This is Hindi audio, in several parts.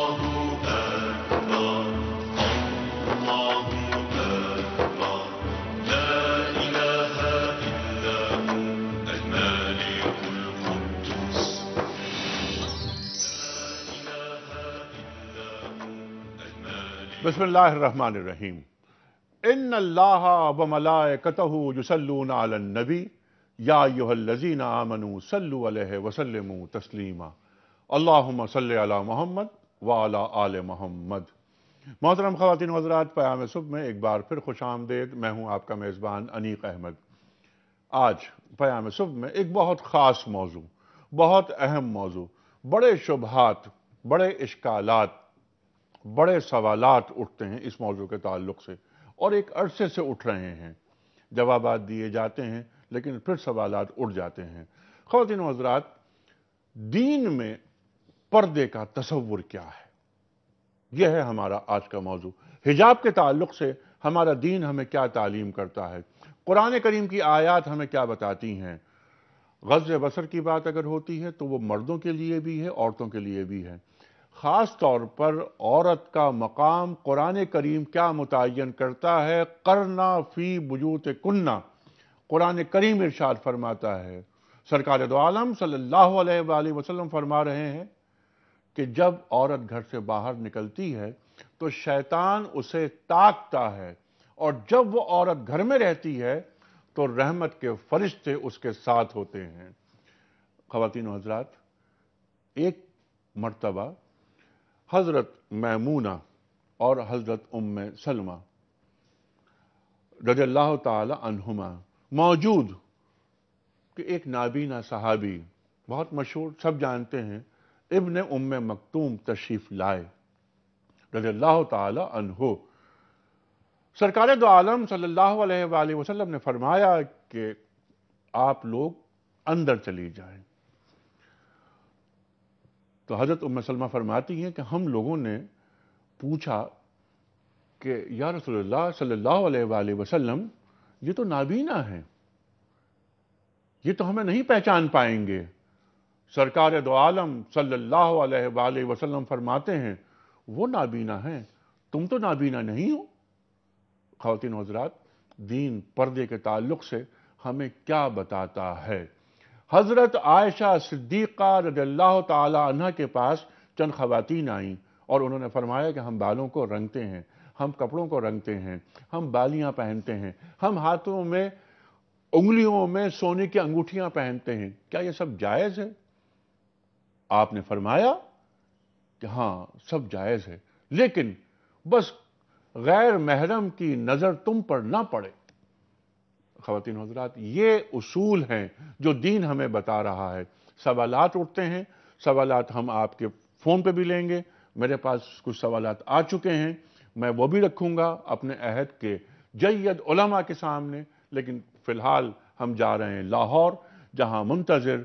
بسم الله الرحمن الرحيم ان الله وملائكته يصلون على النبي يا ايها الذين امنوا صلوا عليه وسلموا تسليما اللهم صل على محمد वाला आल मोहम्मद मोहतरम खातिन वजरात प्याम सुबह में एक बार फिर खुश आमदेद मैं हूँ आपका मेज़बान अनीक अहमद आज प्याम सुबह में एक बहुत ख़ास मौजू बहुत अहम मौजू बड़े शुबहत बड़े इश्कालात बड़े सवालात उठते हैं इस मौजू के ताल्लुक से और एक अरसे से उठ रहे हैं जवाब दिए जाते हैं लेकिन फिर सवाल उठ जाते हैं खातिन वजरात दीन में पर्दे का तस्वुर क्या है यह है हमारा आज का मौजू हिजाब के ताल्लुक से हमारा दीन हमें क्या तालीम करता है कुरान करीम की आयात हमें क्या बताती हैं गज़ बसर की बात अगर होती है तो वो मर्दों के लिए भी है औरतों के लिए भी है ख़ास तौर पर औरत का मकाम कुरान करीम क्या मुतन करता है करना फ़ी बजूत कन्ना कुरान करीम इरशाद फरमाता है सरकार दो आलम सल्लल्लाहु अलैहि वसल्लम फरमा रहे हैं कि जब औरत घर से बाहर निकलती है तो शैतान उसे ताकता है और जब वो औरत घर में रहती है तो रहमत के फरिश्ते उसके साथ होते हैं खातिन हजरात एक मरतबा हजरत मैमूना और हजरत उम सलमा रजल्ला तहुमा मौजूद कि एक नाबीना साहबी बहुत मशहूर सब जानते हैं इबन उम मकतूम तशरीफ लाए रज़ल्ला सरकार दो आलम सल्लल्लाहु अलैहि वसल्लम ने फरमाया कि आप लोग अंदर चली जाएं तो हज़रत उम सलमा फरमाती हैं कि हम लोगों ने पूछा कि या रसोल्ला सल्लल्लाहु अलैहि वसल्लम ये तो नाबीना है ये तो हमें नहीं पहचान पाएंगे सरकार दो आलम सल्लल्लाहु अलैहि वसल्लम फरमाते हैं वो नाबीना हैं तुम तो नाबीना नहीं हो खातिन हजरात दीन पर्दे के ताल्लुक से हमें क्या बताता है हज़रत आयशा सिद्दीक़ा रजल्ला तह के पास चंद खवतिन आईं और उन्होंने फरमाया कि हम बालों को रंगते हैं हम कपड़ों को रंगते हैं हम बालियां पहनते हैं हम हाथों में उंगलियों में सोने की अंगूठियां पहनते हैं क्या ये सब जायज़ है आपने फरमाया कि हाँ सब जायज़ है लेकिन बस गैर महरम की नज़र तुम पर ना पड़े खातिन हजरात ये उसूल हैं जो दीन हमें बता रहा है सवाल उठते हैं सवाल हम आपके फ़ोन पे भी लेंगे मेरे पास कुछ सवाल आ चुके हैं मैं वो भी रखूंगा अपने अहद के जैद उलमा के सामने लेकिन फ़िलहाल हम जा रहे हैं लाहौर जहां मुंतज़र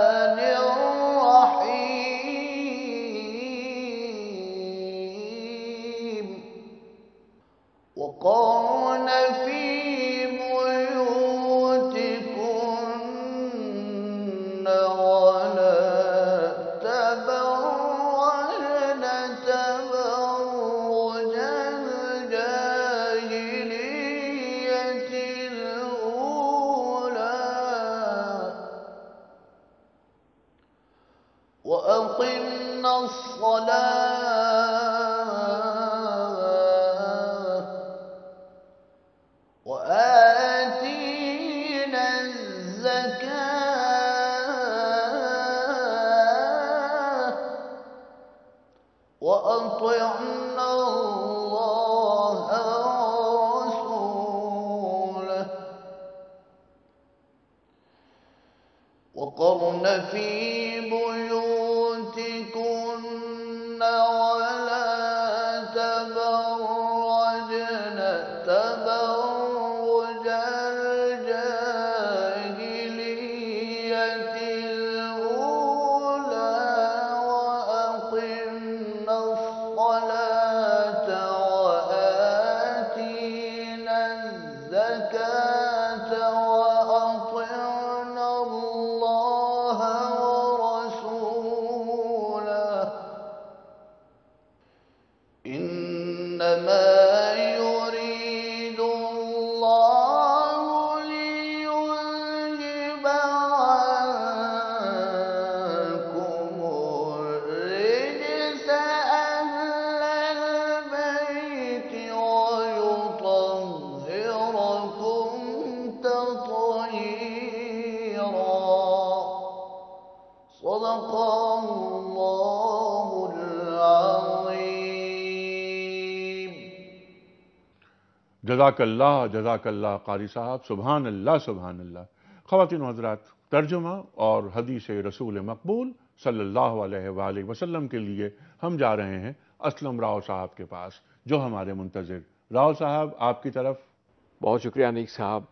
وقرن في بيوت जजाकल्ला जजाकल्ला कारी साहब सुबहान अल्लाह सुबहान अल्लाह ख़वातिन हजरात तर्जुमा और हदीस रसूल मकबूल सल्लल्लाहु अलैहि वसल्लम के लिए हम जा रहे हैं असलम राव साहब के पास जो हमारे मुंतज़र राव साहब आपकी तरफ बहुत शुक्रिया नीक साहब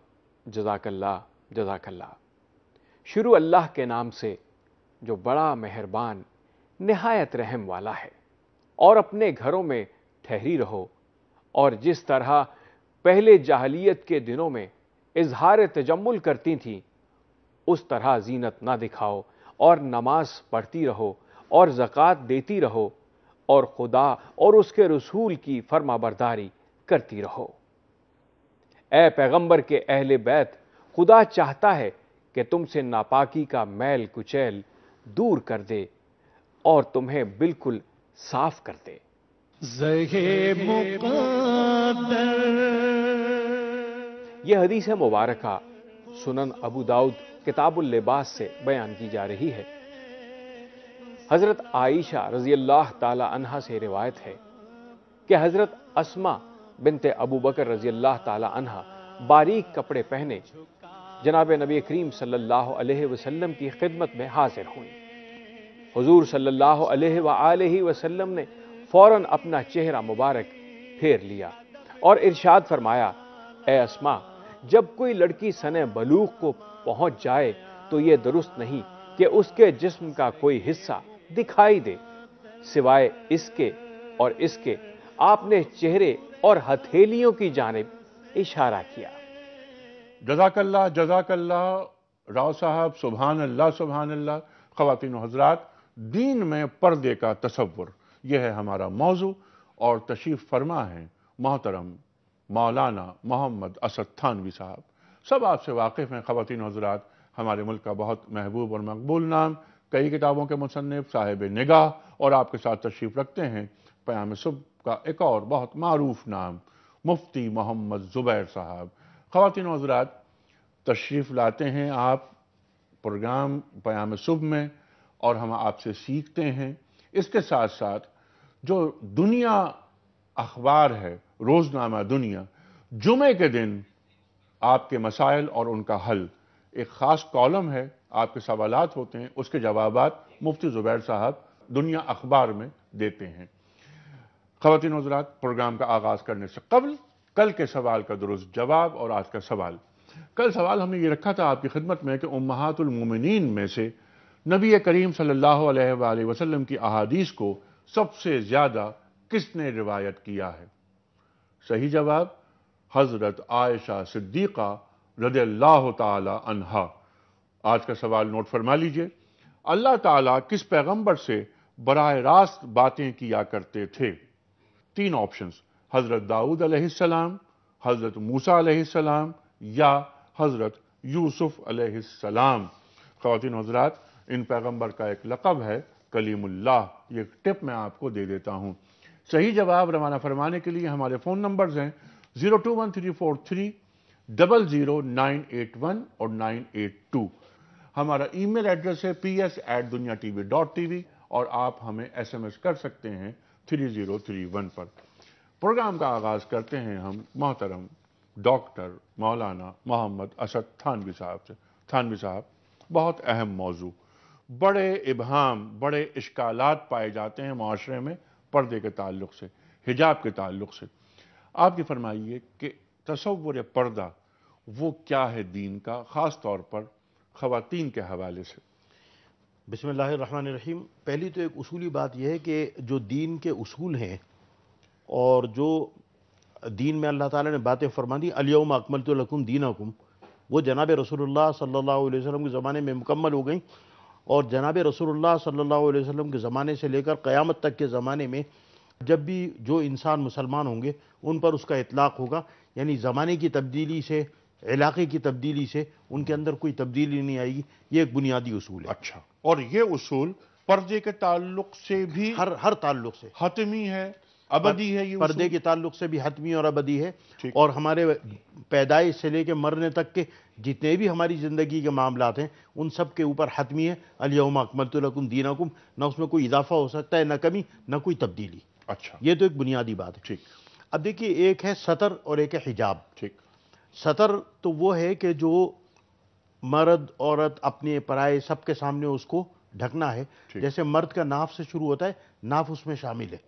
जजाकल्ला जजाकल्ला शुरू अल्लाह के नाम से जो बड़ा मेहरबान नहायत रहम वाला है और अपने घरों में ठहरी रहो और जिस तरह पहले जाहलीत के दिनों में इजहार तजम्बुल करती थी उस तरह जीनत ना दिखाओ और नमाज पढ़ती रहो और जक़ात देती रहो और खुदा और उसके रसूल की फर्माबरदारी करती रहो ए पैगंबर के अहल बैत खुदा चाहता है कि तुमसे नापाकी का मैल कुचैल दूर कर दे और तुम्हें बिल्कुल साफ कर दे यह हदीस है मुबारका सुनन अबू दाऊद किताबुल लिबास से बयान की जा रही है हजरत आयशा रजी अल्लाह तला से रिवायत है कि हजरत असमा बिनते अबू बकर रजी अल्लाह तला बारीक कपड़े पहने जनाब नबी करीम सल्लल्लाहु अलैहि वसल्लम की खिदमत में हाजिर हुई हुजूर सल्लल्लाहु अलैहि वआलैहि वसल्लम ने फौरन अपना चेहरा मुबारक फेर लिया और इरशाद फरमाया ए असमा जब कोई लड़की सने बलूक को पहुंच जाए तो यह दुरुस्त नहीं कि उसके जिस्म का कोई हिस्सा दिखाई दे सिवाय इसके और इसके आपने चेहरे और हथेलियों की जानब इशारा किया जजाकल्ला जजाकल्ला राव साहब सुबहान अल्लाह सुबहान अल्लाह खवतिन हजरात दीन में पर्दे का तस्वुर यह है हमारा मौजू और तशीफ फरमा है मोहतरम मौलाना मोहम्मद असद थानवी साहब सब आपसे वाकिफ़ हैं ख़वान हजरात हमारे मुल्क का बहुत महबूब और मकबूल नाम कई किताबों के मुसनफ़ साहिब निगाह और आपके साथ तशरीफ़ रखते हैं प्याम सुब का एक और बहुत मरूफ नाम मुफ्ती मोहम्मद ज़ुबैर साहब ख़वान हजरात तशरीफ़ लाते हैं आप प्रोग्राम प्याम सुबह में और हम आपसे सीखते हैं इसके साथ साथ जो दुनिया अखबार है रोज़नामा दुनिया जुमे के दिन आपके मसाइल और उनका हल एक ख़ास कॉलम है आपके सवाल होते हैं उसके जवाब मुफ्ती ज़ुबैर साहब दुनिया अखबार में देते हैं ख़वान हजरात प्रोग्राम का आगाज़ करने से कबल कल के सवाल का दुरुस्त जवाब और आज का सवाल कल सवाल हमने ये रखा था आपकी खिदमत में कि उमहातुलमिन में से नबी करीम सल्ला वसलम की अहादीस को सबसे ज़्यादा किसने रिवायत किया है सही जवाब हज़रत आयशा सिद्दीक़ा रदी अल्लाह तहा आज का सवाल नोट फरमा लीजिए अल्लाह ताला किस पैगंबर से बर रास्त बातें किया करते थे तीन ऑप्शंस हज़रत दाऊद अलैहिस्सलाम हज़रत मूसा अलैहिस्सलाम या हज़रत यूसुफ अलैहिस्सलाम खातिन हजरात इन पैगंबर का एक लकब है कलीमुल्लाह ये टिप मैं आपको दे देता हूँ सही जवाब रवाना फरमाने के लिए हमारे फ़ोन नंबर्स हैं zero two one three four three double zero nine eight one और नाइन एट टू हमारा ईमेल एड्रेस है P S at Dunya T V dot T V और आप हमें एस एम एस कर सकते हैं थ्री ज़ीरो थ्री वन पर प्रोग्राम का आगाज़ करते हैं हम मोहतरम डॉक्टर मौलाना मोहम्मद असद थानवी साहब से थानवी साहब बहुत अहम मौजू बड़े इबहम बड़े इश्कालात पाए जाते हैं माशरे में पर्दे के ताल्लुक से हिजाब के ताल्लुक से आप ये फरमाइए कि तस्वुर पर्दा वो क्या है दीन का ख़ास तौर पर ख़वातीन के हवाले से बसमिल्ल रहीम पहली तो एक उसूली बात यह है कि जो दीन के उसूल हैं और जो दीन में अल्लाह ताला ने बातें फरमा दी अलियम अकमल तो लकुम दीन वो जनाब रसोल्ला सल्ला वसम के ज़माने में मुकम्मल हो गई और जनाब रसूल सल्ला वसम के ज़माने से लेकर क्यामत तक के ज़माने में जब भी जो इंसान मुसलमान होंगे उन पर उसका इतलाक़ होगा यानी ज़माने की तब्दीली से इलाके की तब्दीली से उनके अंदर कोई तब्दीली नहीं आएगी ये एक बुनियादी असूल है अच्छा और ये असूल पर्दे के ताल्लुक से भी हर हर ताल्लुक से हतमी है अबदी है ये पर्दे के ताल्लुक से भी हतमी और अबदी है और हमारे पैदाइश से लेके मरने तक के जितने भी हमारी ज़िंदगी के मामला हैं उन सब के ऊपर हतमी है अलियम अकमलतुलकुम दीनाकुम ना उसमें कोई इजाफा हो सकता है ना कमी ना कोई तब्दीली अच्छा ये तो एक बुनियादी बात है ठीक अब देखिए एक है सतर और एक है हिजाब ठीक सतर तो वो है कि जो मर्द औरत अपने पराए सबके सामने उसको ढकना है जैसे मर्द का नाफ से शुरू होता है नाफ उसमें शामिल है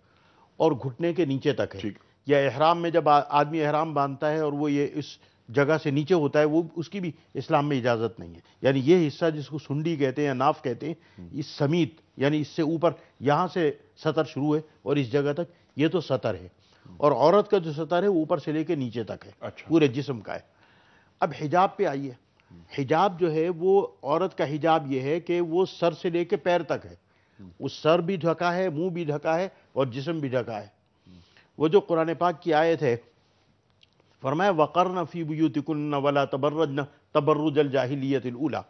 और घुटने के नीचे तक है या एहराम में जब आदमी एहराम बांधता है और वो ये इस जगह से नीचे होता है वो उसकी भी इस्लाम में इजाज़त नहीं है यानी ये हिस्सा जिसको सुंडी कहते हैं या नाफ कहते हैं हम्म। इस समीत यानी इससे ऊपर यहाँ से सतर शुरू है और इस जगह तक ये तो सतर है हम्म। और औरत का जो सतर है वो ऊपर से लेके नीचे तक है अच्छा। पूरे जिस्म का है अब हिजाब पे आइए हम्म। हिजाब जो है वो औरत का हिजाब ये है कि वो सर से लेके पैर तक है उस सर भी ढका है मुंह भी ढका है और जिसम भी ढका है वो जो कुरान पाक की आयत है फरमाया वक़रन फ़ी बुतिकन वला तबर्रजल तबर्रुजल उला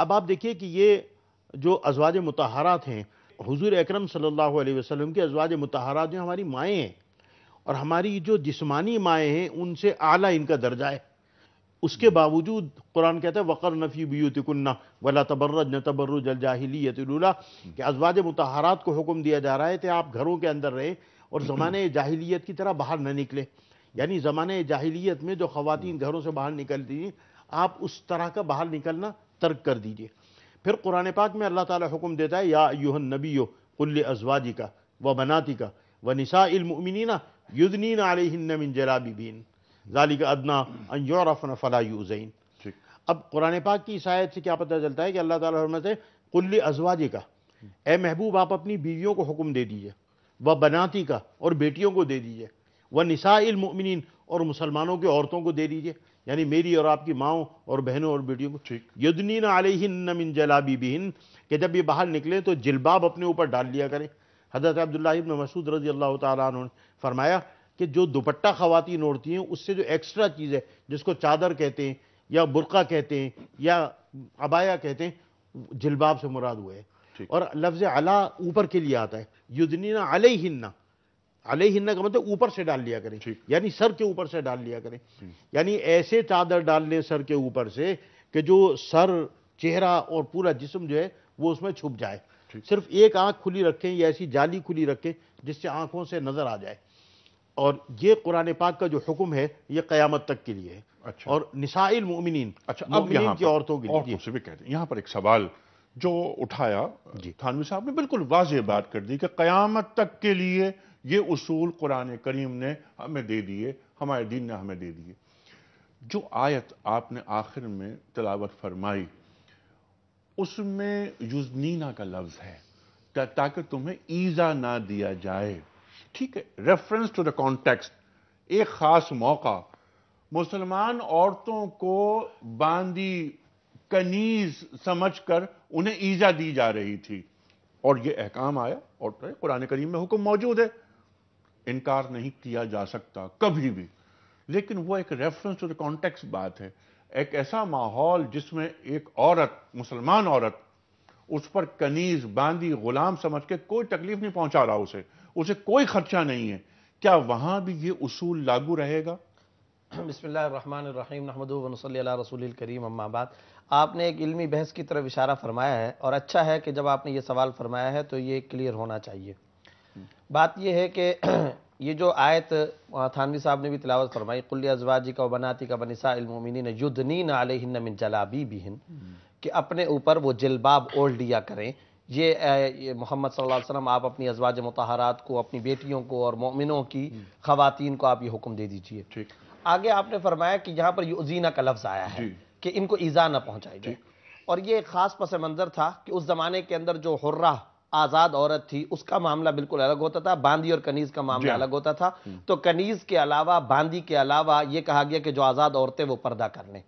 अब आप देखिए कि ये जो अजवाज मतहारात हैं हुजूर अकरम सल्लल्लाहु अलैहि वसल्लम के अजवाज मतहारात जो हमारी माएँ हैं और हमारी जो जिस्मानी माएँ हैं उनसे आला इनका दर्जा है उसके बावजूद कुरान कहता है वक़र नफ़ी ब्यूतिकन्ना वला तबर्रज न तबर्रुज अलजाहलीतला कि अजवाज मतहरात को हुक्म दिया जा रहा है कि आप घरों के अंदर रहें और ज़माने जाहिलियत की तरह बाहर न निकले यानी ज़माने जाहिलियत में जो ख़वातीन घरों से बाहर निकलती थी आप उस तरह का बाहर निकलना तर्क कर दीजिए फिर कुरान पाक में अल्लाह ताला हुक्म देता है या यूहन नबी कुल्ल अजवाजी का व बनाती का व निसा इल्मीना युदनीन आलिहिन मिन जराबी जाली का अदना यूरफन फला यूजैन अब कुरान पाक की इस से क्या पता चलता है कि अल्लाह ताला से कुल्ली अजवाजी का ए महबूब आप अपनी बीवियों को हुक्म दे दीजिए व बनाती का और बेटियों को दे दीजिए व निसाइलमिन और मुसलमानों की औरतों को दे दीजिए यानी मेरी और आपकी माओ और बहनों और बेटियों को ठीक युद्धनीन आलिहिन मिन जलाबी बिहिन के जब ये बाहर निकलें तो जिलबाब अपने ऊपर डाल लिया करें हजरत अब्दुल्ला मसूद रजी अल्लाह तुम फरमाया कि जो दुपट्टा खातन ओढ़ती हैं उससे जो एक्स्ट्रा चीज़ है जिसको चादर कहते हैं या बुरका कहते हैं या अबाया कहते हैं जिलबाब से मुराद हुए और लफ्ज़ अला ऊपर के लिए आता है ना अले हिन्ना अले हिन्ना का मतलब ऊपर से डाल लिया करें यानी सर के ऊपर से डाल लिया करें हम्म। यानी ऐसे चादर डाल लें सर के ऊपर से कि जो सर चेहरा और पूरा जिसम जो है वो उसमें छुप जाए सिर्फ एक आंख खुली रखें या ऐसी जाली खुली रखें जिससे आंखों से नजर आ जाए और ये कुरान पाक का जो हुक्म है ये कयामत तक के लिए है अच्छा और निसाइल मोमिन अच्छा अब यहाँ की औरतों के लिए से भी कहते हैं यहाँ पर एक सवाल जो उठाया जी थानवी साहब ने बिल्कुल वाज बात कर दी कि कयामत तक के लिए ये उसूल कुरान करीम ने हमें दे दिए हमारे दीन ने हमें दे दिए जो आयत आपने आखिर में तलावत फरमाई उसमें युजनीना का लफ्ज़ है ताकि तुम्हें ईज़ा ना दिया जाए ठीक है रेफरेंस टू द कॉन्टेक्स्ट एक खास मौका मुसलमान औरतों को बांदी कनीज समझकर उन्हें ईजा दी जा रही थी और ये अहकाम आया और तो कुरान करीम में हुक्म मौजूद है इनकार नहीं किया जा सकता कभी भी लेकिन वो एक रेफरेंस टू द कॉन्टेक्स्ट बात है एक ऐसा माहौल जिसमें एक औरत मुसलमान औरत उस पर कनीज बांदी गुलाम समझ के कोई तकलीफ नहीं पहुंचा रहा उसे उसे कोई खर्चा नहीं है क्या वहां भी ये उसूल लागू रहेगा बसमीम रसूल करीम अम्माबाद आपने एक इल्मी बहस की तरफ इशारा फरमाया है और अच्छा है कि जब आपने ये सवाल फरमाया है तो ये क्लियर होना चाहिए बात यह है कि ये जो आयत थानवी साहब ने भी तिलावत फरमाई कुल अजवाजी का बनाती का बनिसा ने युद्धनी नाल हिन्न मिन जलाबी बिहिन कि अपने ऊपर वो जलबाब ओढ़ लिया करें ये, ये मोहम्मद सल्लल्लाहु अलैहि वसल्लम आप अपनी अजवाज मतहारात को अपनी बेटियों को और मोमिनों की हम्म। खातन को आप ये हुक्म दे दीजिए आगे आपने फरमाया कि यहाँ पर यूजीना का लफ्ज़ आया है कि इनको ईज़ा ना पहुँचाई जाए और ये एक ख़ास पस मंज़र था कि उस ज़माने के अंदर जो हुर्रा आज़ाद औरत थी उसका मामला बिल्कुल अलग होता था बांदी और कनीज़ का मामला अलग होता था हम्म। तो कनीज़ के अलावा बांदी के अलावा ये कहा गया कि जो आज़ाद औरतें वो पर्दा कर लें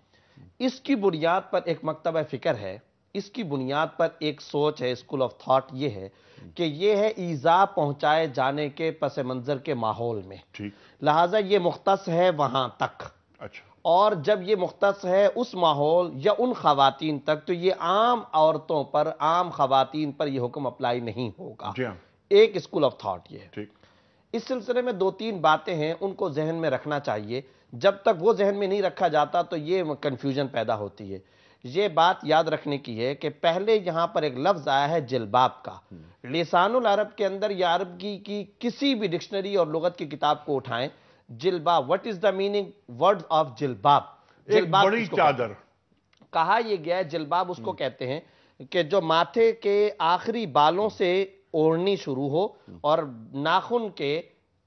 इसकी बुनियाद पर एक मकतब फ़िक्र है इसकी बुनियाद पर एक सोच है स्कूल ऑफ थॉट ये है कि ये है ईज़ा पहुंचाए जाने के पस मंज़र के माहौल में लिहाजा ये मुख्त है वहां तक अच्छा और जब ये मुख्त है उस माहौल या उन खातन तक तो ये आम औरतों पर आम खातन पर यह हुक्म अप्लाई नहीं होगा हाँ। एक स्कूल ऑफ थाट यह है इस सिलसिले में दो तीन बातें हैं उनको जहन में रखना चाहिए जब तक वो जहन में नहीं रखा जाता तो ये कंफ्यूजन पैदा होती है ये बात याद रखने की है कि पहले यहाँ पर एक लफ्ज़ आया है जिलबाब का लिसानुल अरब के अंदर या अरबी की किसी भी डिक्शनरी और लुगत की किताब को उठाएं जिलबाब what is the meaning word of जिलबाब जिलबाब बड़ी चादर कहा यह गया है जिलबाब उसको कहते हैं कि जो माथे के आखिरी बालों से ओढ़नी शुरू हो और नाखून के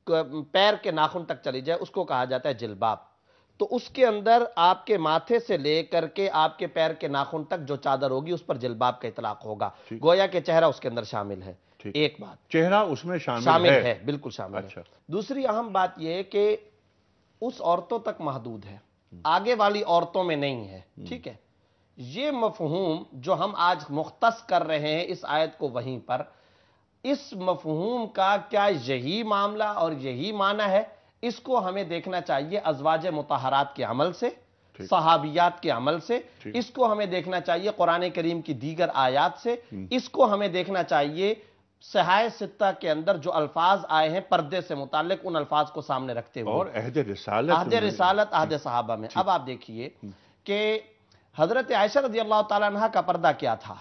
पैर के नाखून तक चली जाए उसको कहा जाता है जिलबाब तो उसके अंदर आपके माथे से लेकर के आपके पैर के नाखून तक जो चादर होगी उस पर जलबाब का इतलाक होगा गोया के चेहरा उसके अंदर शामिल है एक बात चेहरा उसमें शामिल, शामिल है।, है बिल्कुल शामिल अच्छा। है दूसरी अहम बात यह कि उस औरतों तक महदूद है हम्म। आगे वाली औरतों में नहीं है हम्म। ठीक है ये मफहूम जो हम आज मुख्तस कर रहे हैं इस आयत को वहीं पर इस मफहूम का क्या यही मामला और यही माना है इसको हमें देखना चाहिए अजवाज मुतहरात के अमल से सहाबियात के अमल से इसको हमें देखना चाहिए कुरान करीम की दीगर आयात से हम्म। इसको हमें देखना चाहिए सहाय सित्ता के अंदर जो अल्फाज आए हैं पर्दे से मुतालिक उन अल्फाज को सामने रखते हुए और अहद रिसालत अहद साहबा में अब आप देखिए हम्म। कि हजरत आयशा रजी अल्लाह तह का पर्दा क्या था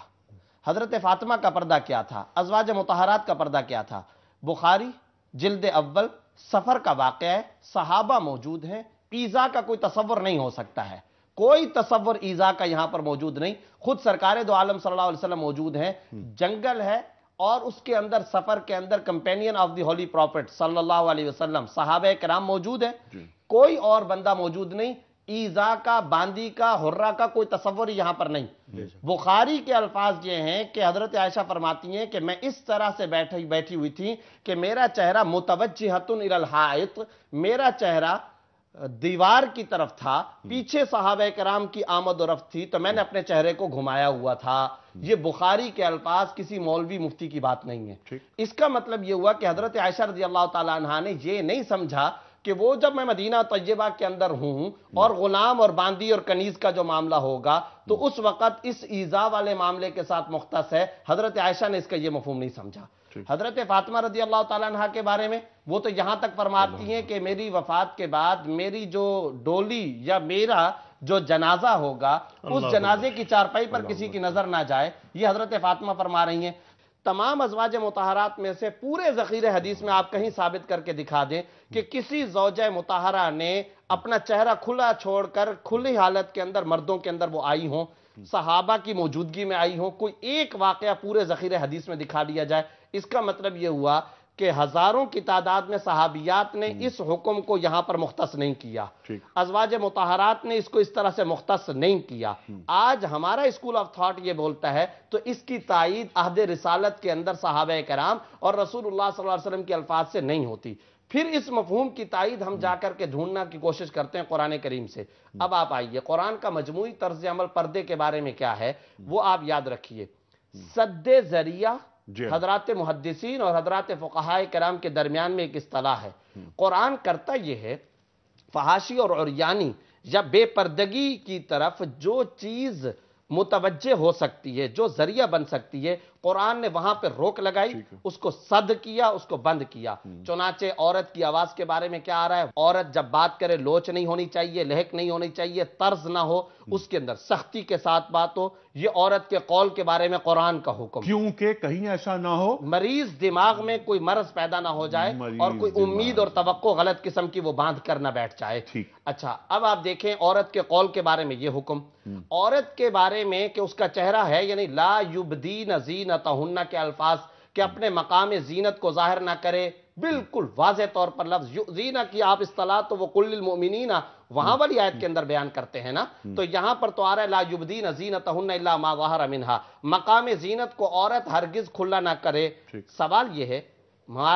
हजरत फातिमा का पर्दा क्या था अजवाज मुतहरात का पर्दा क्या था बुखारी जिल्द अव्वल सफर का वाक़ है सहाबा मौजूद है ईजा का कोई तस्वर नहीं हो सकता है कोई तस्वर ईजा का यहां पर मौजूद नहीं खुद सरकार दो आलम सल्लाम मौजूद है जंगल है और उसके अंदर सफर के अंदर companion of the holy prophet सल्लाह अलैहि साहब कराम मौजूद है कोई और बंदा मौजूद नहीं ईजा का बांदी का हुर्रा का कोई तस्वर यहां पर नहीं बुखारी के अल्फाज ये हैं कि हजरत आयशा फरमाती हैं कि मैं इस तरह से बैठी बैठी हुई थी कि मेरा चेहरा मुतवजहतुन इलहायत मेरा चेहरा दीवार की तरफ था हम्म। पीछे साहब कराम की आमद रफ्त थी तो मैंने हम्म। अपने चेहरे को घुमाया हुआ था हम्म। ये बुखारी के अल्फाज किसी मौलवी मुफ्ती की बात नहीं है इसका मतलब यह हुआ कि हजरत आयशा रजी अल्लाह तला ने यह नहीं समझा कि वो जब मैं मदीना तयबा के अंदर हूं और गुलाम और बांदी और कनीज का जो मामला होगा तो उस वक्त इस ईजा वाले मामले के साथ मुख्तस है हजरत आयशा ने इसका यह मफहम नहीं समझा हजरत फातिमा रजी अल्लाह तह के बारे में वो तो यहां तक फरमाती हैं कि मेरी वफात के बाद मेरी जो डोली या मेरा जो जनाजा होगा उस जनाजे की चारपाई पर किसी की नजर ना जाए ये हजरत फातिमा फरमा रही हैं तमाम अजवाज मतहरात में से पूरे जखीर हदीस में आप कहीं साबित करके दिखा दें कि किसी जौज मतहरा ने अपना चेहरा खुला छोड़कर खुली हालत के अंदर मर्दों के अंदर वो आई हो सहाबा की मौजूदगी में आई हो कोई एक वाकया पूरे जखीर हदीस में दिखा दिया जाए इसका मतलब यह हुआ कि हजारों की तादाद में सहाबियात ने हम्म। इस हुक्म को यहां पर मुख्तस नहीं किया अजवाज मतहरात ने इसको इस तरह से मुख्तस नहीं किया हम्म। आज हमारा स्कूल ऑफ थाट ये बोलता है तो इसकी तइद अहद रिसालत के अंदर साहब कराम और रसूल वसलम के अल्फाज से नहीं होती फिर इस मफहूम की तइद हम हम्म। जाकर के ढूंढना की कोशिश करते हैं कुरान करीम से अब आप आइए कुरान का मजमू तर्ज अमल पर्दे के बारे में क्या है वो आप याद रखिए सद्दे जरिया हाँ। हजरत मुहदसिन और हजरत फ़ाह कराम के दरमियान में एक असलाह है हम्म। कुरान करता यह है फहाशी और यानी या बेपर्दगी की तरफ जो चीज़ मुतवजह हो सकती है जो जरिया बन सकती है कुरान ने वहां पर रोक लगाई उसको सद किया उसको बंद किया हम्म। चुनाचे औरत की आवाज के बारे में क्या आ रहा है औरत जब बात करे लोच नहीं होनी चाहिए लहक नहीं होनी चाहिए तर्ज ना हो हम्म। उसके अंदर सख्ती के साथ बात हो ये औरत के कौल के बारे में कुरान का हुक्म क्योंकि कहीं ऐसा ना हो मरीज दिमाग में कोई मर्ज पैदा ना हो जाए और कोई उम्मीद और तवक्को गलत किस्म की वो बांध कर ना बैठ जाए अच्छा अब आप देखें औरत के कौल के बारे में ये हुक्म हम्म। औरत के बारे में कि उसका चेहरा है यानी ला युबदी नजीन जीनत हन्ना के अल्फाज के अपने मकाम जीनत को जाहिर ना करे बिल्कुल वाज तौर पर लफ्ज जीना की आप इस इस्तलाह तो वो कुल्लमिन वहां वाली आयत के अंदर बयान करते हैं ना हम्म। तो यहां पर तो आ रहा है लाजुबदीन जीनत माहर मिनहा मकाम जीनत को औरत हरगिज खुला ना करे सवाल यह है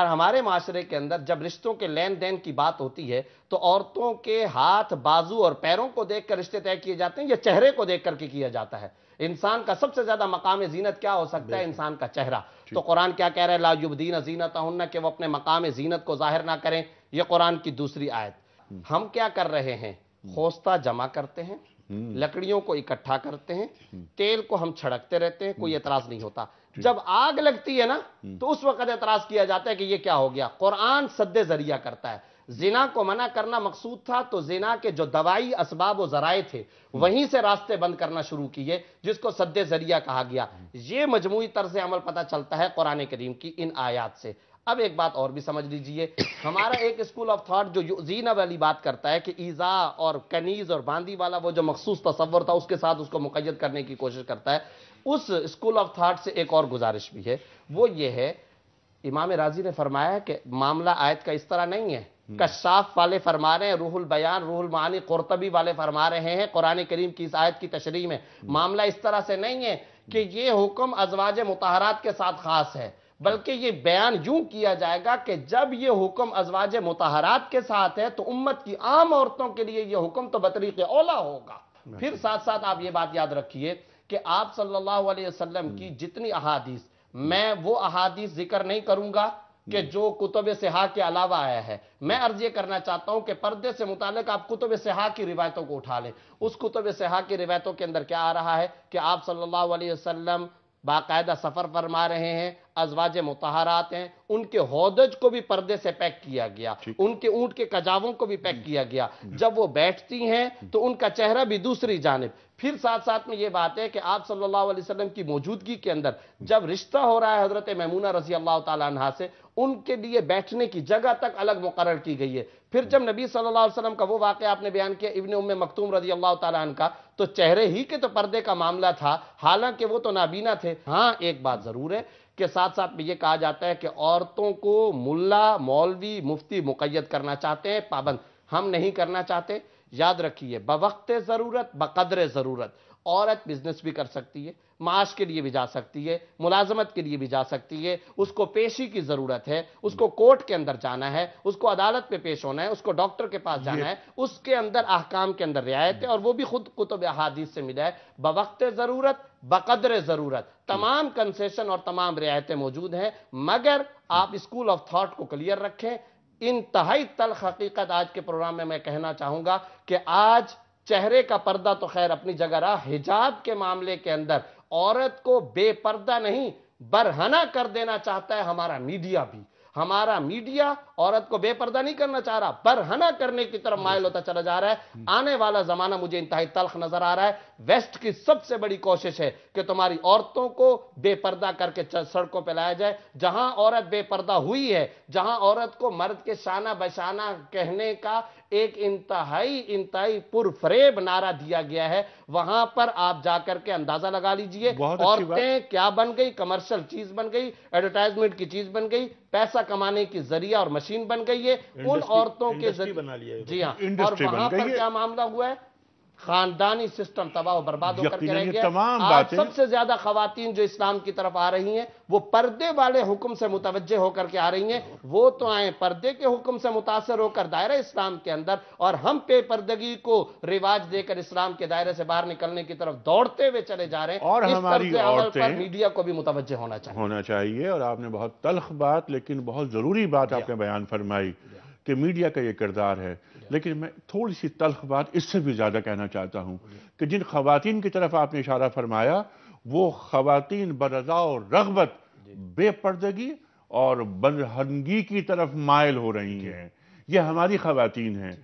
हमारे माशरे के अंदर जब रिश्तों के लेन देन की बात होती है तो औरतों के हाथ बाजू और पैरों को देखकर रिश्ते तय किए जाते हैं या चेहरे को देखकर के किया जाता है इंसान का सबसे ज्यादा मकाम जीनत क्या हो सकता है इंसान का चेहरा तो कुरान क्या कह रहा है लाजुबदीन जीनत हन्ना कि वो अपने मकाम जीनत को जाहिर ना करें यह कुरान की दूसरी आयत हम्म। हम क्या कर रहे हैं हम्म। होस्ता जमा करते हैं हम्म। लकड़ियों को इकट्ठा करते हैं तेल को हम छड़कते रहते हैं कोई एतराज नहीं होता जब आग लगती है ना तो उस वक्त एतराज किया जाता है कि यह क्या हो गया कुरान सद्दे जरिया करता है जिना को मना करना मकसूद था तो जिना के जो दवाई इसबाब व जराए थे वहीं से रास्ते बंद करना शुरू किए जिसको सद जरिया कहा गया ये मजमू तर्ज अमल पता चलता है कुरान करीम की इन आयात से अब एक बात और भी समझ लीजिए हमारा एक स्कूल ऑफ थॉट जो जीना वाली बात करता है कि ईजा और कनीज और बांदी वाला वो जो मखसूस तस्वर था उसके साथ उसको मुकैद करने की कोशिश करता है उस स्कूल ऑफ थॉट से एक और गुजारिश भी है वो ये है इमाम राजी ने फरमाया कि मामला आयत का इस तरह नहीं है हम्म। कश्शाफ वाले फरमा रहे हैं रूहुल बयान रूहुल मानी कुरतबी वाले फरमा रहे हैं कुरान करीम की इस आयत की तशरी में हम्म। मामला इस तरह से नहीं है कि ये हुक्म अजवाज मुतहरात के साथ खास है बल्कि ये बयान यूं किया जाएगा कि जब ये हुक्म अजवाज मुतहरात के साथ है तो उम्मत की आम औरतों के लिए यह हुक्म तो बतरीक ओला होगा फिर साथ साथ आप ये बात याद रखिए कि आप सल्लल्लाहु अलैहि वसल्लम की जितनी अहादीस मैं वो अहादीस जिक्र नहीं करूंगा कि हम्म। जो कुतुब सिहा के अलावा आया है मैं हम्म। अर्ज ये करना चाहता हूं कि पर्दे से मुतालिक आप कुतुब सिहा की रिवायतों को उठा लें उस कुतुब सिहा की रिवायतों के अंदर क्या आ रहा है कि आप सल्लल्लाहु अलैहि वसल्लम बाकायदा सफ़र फरमा रहे हैं अजवाज मतहरात हैं उनके हौदज को भी पर्दे से पैक किया गया उनके ऊंट के कजावों को भी पैक हम्म। किया गया जब वो बैठती हैं तो उनका चेहरा भी दूसरी जानब फिर साथ साथ में ये बात है कि आप सल्लल्लाहु अलैहि वसल्लम की मौजूदगी के अंदर जब रिश्ता हो रहा है हजरत मैमूना रजी अल्लाह तहा से उनके लिए बैठने की जगह तक अलग मुकर की गई है फिर जब नबी सल्लल्लाहु अलैहि वसल्लम का वो वाक्य आपने बयान किया इबन उम मखतूम रजी अल्लाह तन का तो चेहरे ही के तो पर्दे का मामला था हालांकि वो तो नाबीना थे हाँ एक बात ज़रूर है के साथ साथ में ये कहा जाता है कि औरतों को मुल्ला मौलवी मुफ्ती मुकैद करना चाहते हैं पाबंद हम नहीं करना चाहते याद रखिए बवक्त ज़रूरत बकदर ज़रूरत औरत बिजनेस भी कर सकती है माश के लिए भी जा सकती है मुलाजमत के लिए भी जा सकती है उसको पेशी की ज़रूरत है उसको कोर्ट के अंदर जाना है उसको अदालत में पे पेश होना है उसको डॉक्टर के पास जाना है उसके अंदर अहकाम के अंदर रियायत है और वो भी खुद कुतुब अहादीत से मिला है बवक्त ज़रूरत बकदर ज़रूरत तमाम कंसेशन और तमाम रियायतें मौजूद हैं मगर आप स्कूल ऑफ थाट को क्लियर रखें इंतहाई तल हकीकत आज के प्रोग्राम में मैं कहना चाहूंगा कि आज चेहरे का पर्दा तो खैर अपनी जगह रहा हिजाब के मामले के अंदर औरत को बेपर्दा नहीं बरहना कर देना चाहता है हमारा मीडिया भी हमारा मीडिया औरत को बेपर्दा नहीं करना चाह रहा बरहना करने की तरफ मायल होता चला जा रहा है हम्म। आने वाला जमाना मुझे इंतहा तलख नजर आ रहा है वेस्ट की सबसे बड़ी कोशिश है कि तुम्हारी औरतों को बेपर्दा करके सड़कों पर लाया जाए जहां औरत बेपर्दा हुई है जहां औरत को मर्द के शाना बशाना कहने का एक इंतहाई इंतहाई पुरफरेब नारा दिया गया है वहां पर आप जाकर के अंदाजा लगा लीजिए औरतें क्या बन गई कमर्शियल चीज बन गई एडवर्टाइजमेंट की चीज बन गई पैसा कमाने की जरिया और मशीन बन गई है उन औरतों के जरिए जी हाँ और वहां पर क्या मामला हुआ है खानदानी सिस्टम तबाह बर्बाद होकर के रहेंगे तमाम आज सबसे ज्यादा खवतन जो इस्लाम की तरफ आ रही हैं वो पर्दे वाले हुक्म से मुतवजह होकर के आ रही हैं वो तो आए पर्दे के हुक्म से मुतासर होकर दायरा इस्लाम के अंदर और हम पे पर्दगी को रिवाज देकर इस्लाम के दायरे से बाहर निकलने की तरफ दौड़ते हुए चले जा रहे हैं और हमारी मीडिया को भी मुतवजह होना चाहिए होना चाहिए और आपने बहुत तलख बात लेकिन बहुत जरूरी बात आपने हाँ। बयान फरमाई कि मीडिया का ये किरदार है लेकिन मैं थोड़ी सी तलख बात इससे भी ज़्यादा कहना चाहता हूँ कि जिन खातन की तरफ आपने इशारा फरमाया वो खातन बरजा और रगबत बेपर्दगी और बरहनगी की तरफ मायल हो रही हैं ये हमारी खातन हैं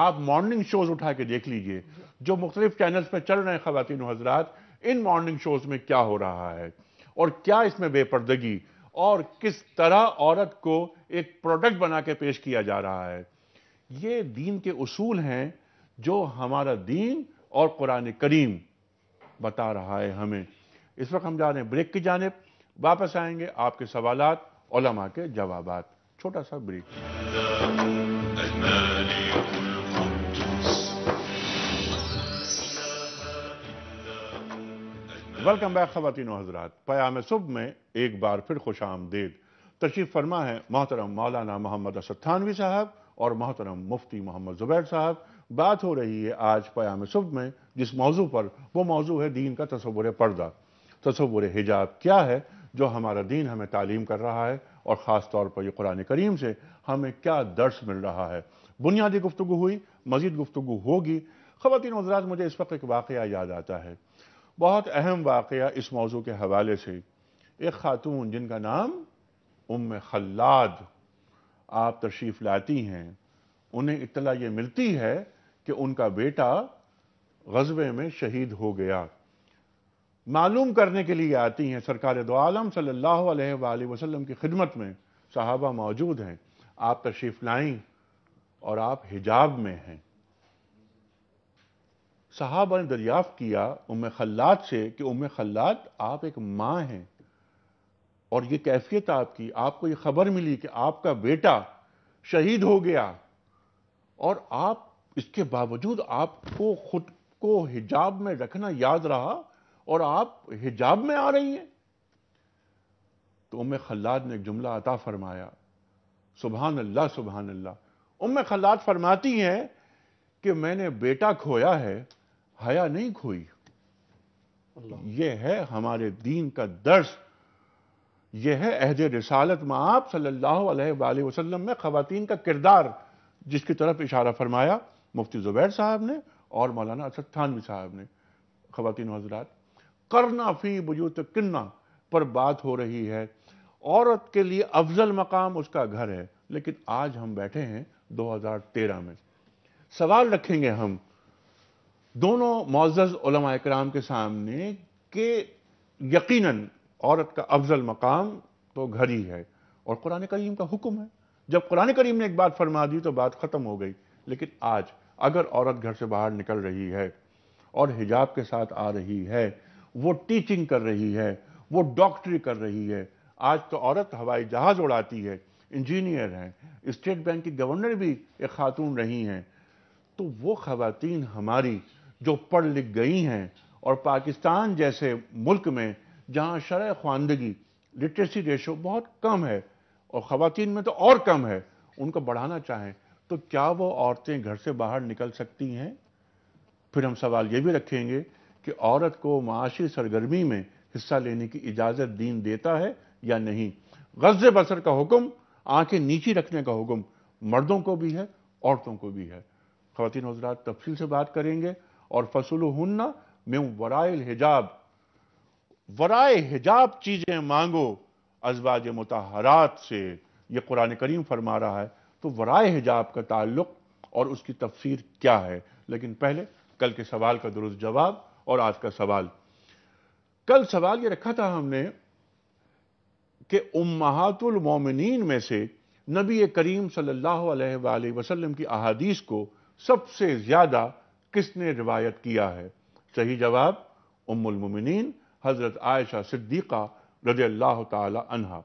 आप मॉर्निंग शोज़ उठा के देख लीजिए जो मुख्तलिफ चैनल्स पर चल रहे हैं खातन हजरात इन मॉर्निंग शोज़ में क्या हो रहा है और क्या इसमें बेपर्दगी और किस तरह औरत को एक प्रोडक्ट बना के पेश किया जा रहा है ये दीन के उसूल हैं जो हमारा दीन और कुरान करीम बता रहा है हमें इस वक्त हम जा रहे हैं ब्रेक की जानब वापस आएंगे आपके सवाल के जवाब छोटा सा ब्रेक वेलकम बैक खातिन हजरात पयाम सुबह में एक बार फिर खुश आमदेद तशीफ फरमा है मोहतरम मौलाना मोहम्मद असद थानवी साहब और मोहतरम मुफ्ती मोहम्मद ज़ुबैर साहब बात हो रही है आज पयाम सुबह में जिस मौजू पर वो मौजू है दीन का तस्वुर पर्दा तस्वुर हिजाब क्या है जो हमारा दीन हमें तालीम कर रहा है और ख़ास तौर पर ये कुरान करीम से हमें क्या दर्श मिल रहा है बुनियादी गुफ्तु हुई मज़ीद गुफ्तु होगी ख़वान हजरात मुझे इस वक्त एक वाक़ याद आता है बहुत अहम वाक़ इस मौजू के हवाले से एक ख़ातून जिनका नाम उम खल्लाद आप तशरीफ़ लाती हैं उन्हें इतला ये मिलती है कि उनका बेटा गजबे में शहीद हो गया मालूम करने के लिए आती हैं सरकार दो आलम सल्ला वसलम की खिदमत में साहबा मौजूद हैं आप तशरीफ़ लाएं और आप हिजाब में हैं सहाबा ने दरियाफ़ किया उम खल्लात से कि उम खल्लात आप एक माँ हैं और ये कैफियत आपकी आपको ये खबर मिली कि आपका बेटा शहीद हो गया और आप इसके बावजूद आपको खुद को हिजाब में रखना याद रहा और आप हिजाब में आ रही हैं तो उम खल्लाद ने एक जुमला अता फरमाया सुबहान अल्लाह सुबहान अल्लाह उम खल्लाद फरमाती हैं कि मैंने बेटा खोया है हया नहीं खोई यह है हमारे दीन का दर्श यह है अहद रसालत में आप सल्लल्लाहु अलैहि वसल्लम में ख़वातीन का किरदार जिसकी तरफ इशारा फरमाया मुफ्ती ज़ुबैर साहब ने और मौलाना असद थानवी साहब ने ख़वान हजरात करना फ़ी बुजुत किन्ना पर बात हो रही है औरत के लिए अफजल मकाम उसका घर है लेकिन आज हम बैठे हैं 2013 में सवाल रखेंगे हम दोनों मोज़ कराम के सामने के यकीनन औरत का अफजल मकाम तो घर ही है और कुरान करीम का हुक्म है जब कुरान करीम ने एक बात फरमा दी तो बात ख़त्म हो गई लेकिन आज अगर औरत घर से बाहर निकल रही है और हिजाब के साथ आ रही है वो टीचिंग कर रही है वो डॉक्टरी कर रही है आज तो औरत हवाई जहाज़ उड़ाती है इंजीनियर हैं स्टेट बैंक की गवर्नर भी एक खातून रही हैं तो वो खातन हमारी जो पढ़ लिख गई हैं और पाकिस्तान जैसे मुल्क में जहाँ शर ख्वानदगी लिटरेसी रेशो बहुत कम है और ख़वान में तो और कम है उनको बढ़ाना चाहें तो क्या वो औरतें घर से बाहर निकल सकती हैं फिर हम सवाल ये भी रखेंगे कि औरत को माशी सरगर्मी में हिस्सा लेने की इजाज़त दीन देता है या नहीं गज़ बसर का हुक्म आंखें नीची रखने का हुक्म मर्दों को भी है औरतों को भी है ख़वान हजरात तफसील से बात करेंगे और फसल हन्ना में वराइल हिजाब वराय हिजाब चीज़ें मांगो अजवाज मतहरात से यह कुरान करीम फरमा रहा है तो वराय हिजाब का ताल्लुक और उसकी तफसीर क्या है लेकिन पहले कल के सवाल का दुरुस्त जवाब और आज का सवाल कल सवाल ये रखा था हमने कि मोमिन में से नबी करीम सल्लल्लाहु अलैहि वसल्लम की अहादीस को सबसे ज़्यादा किसने रिवायत किया है सही जवाब उम्मुलमोमिन हज़रत आयशा सिद्दीक़ा रज अल्लाह तहा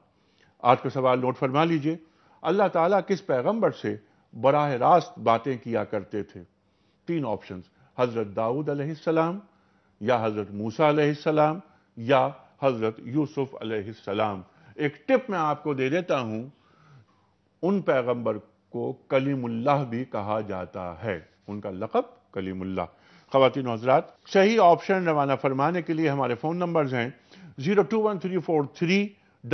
आज का सवाल नोट फरमा लीजिए अल्लाह ताला किस पैगंबर से बराह रास्त बातें किया करते थे तीन ऑप्शन हज़रत दाऊद अलैहिस्सलाम या हज़रत मूसा अलैहिस्सलाम या हज़रत यूसुफ अलैहिस्सलाम एक टिप मैं आपको दे देता हूं उन पैगंबर को कलीमुल्लाह भी कहा जाता है उनका लकब कलीमुल्लाह खातिन हजरात सही ऑप्शन रवाना फरमाने के लिए हमारे फ़ोन नंबर्स हैं zero two one three four three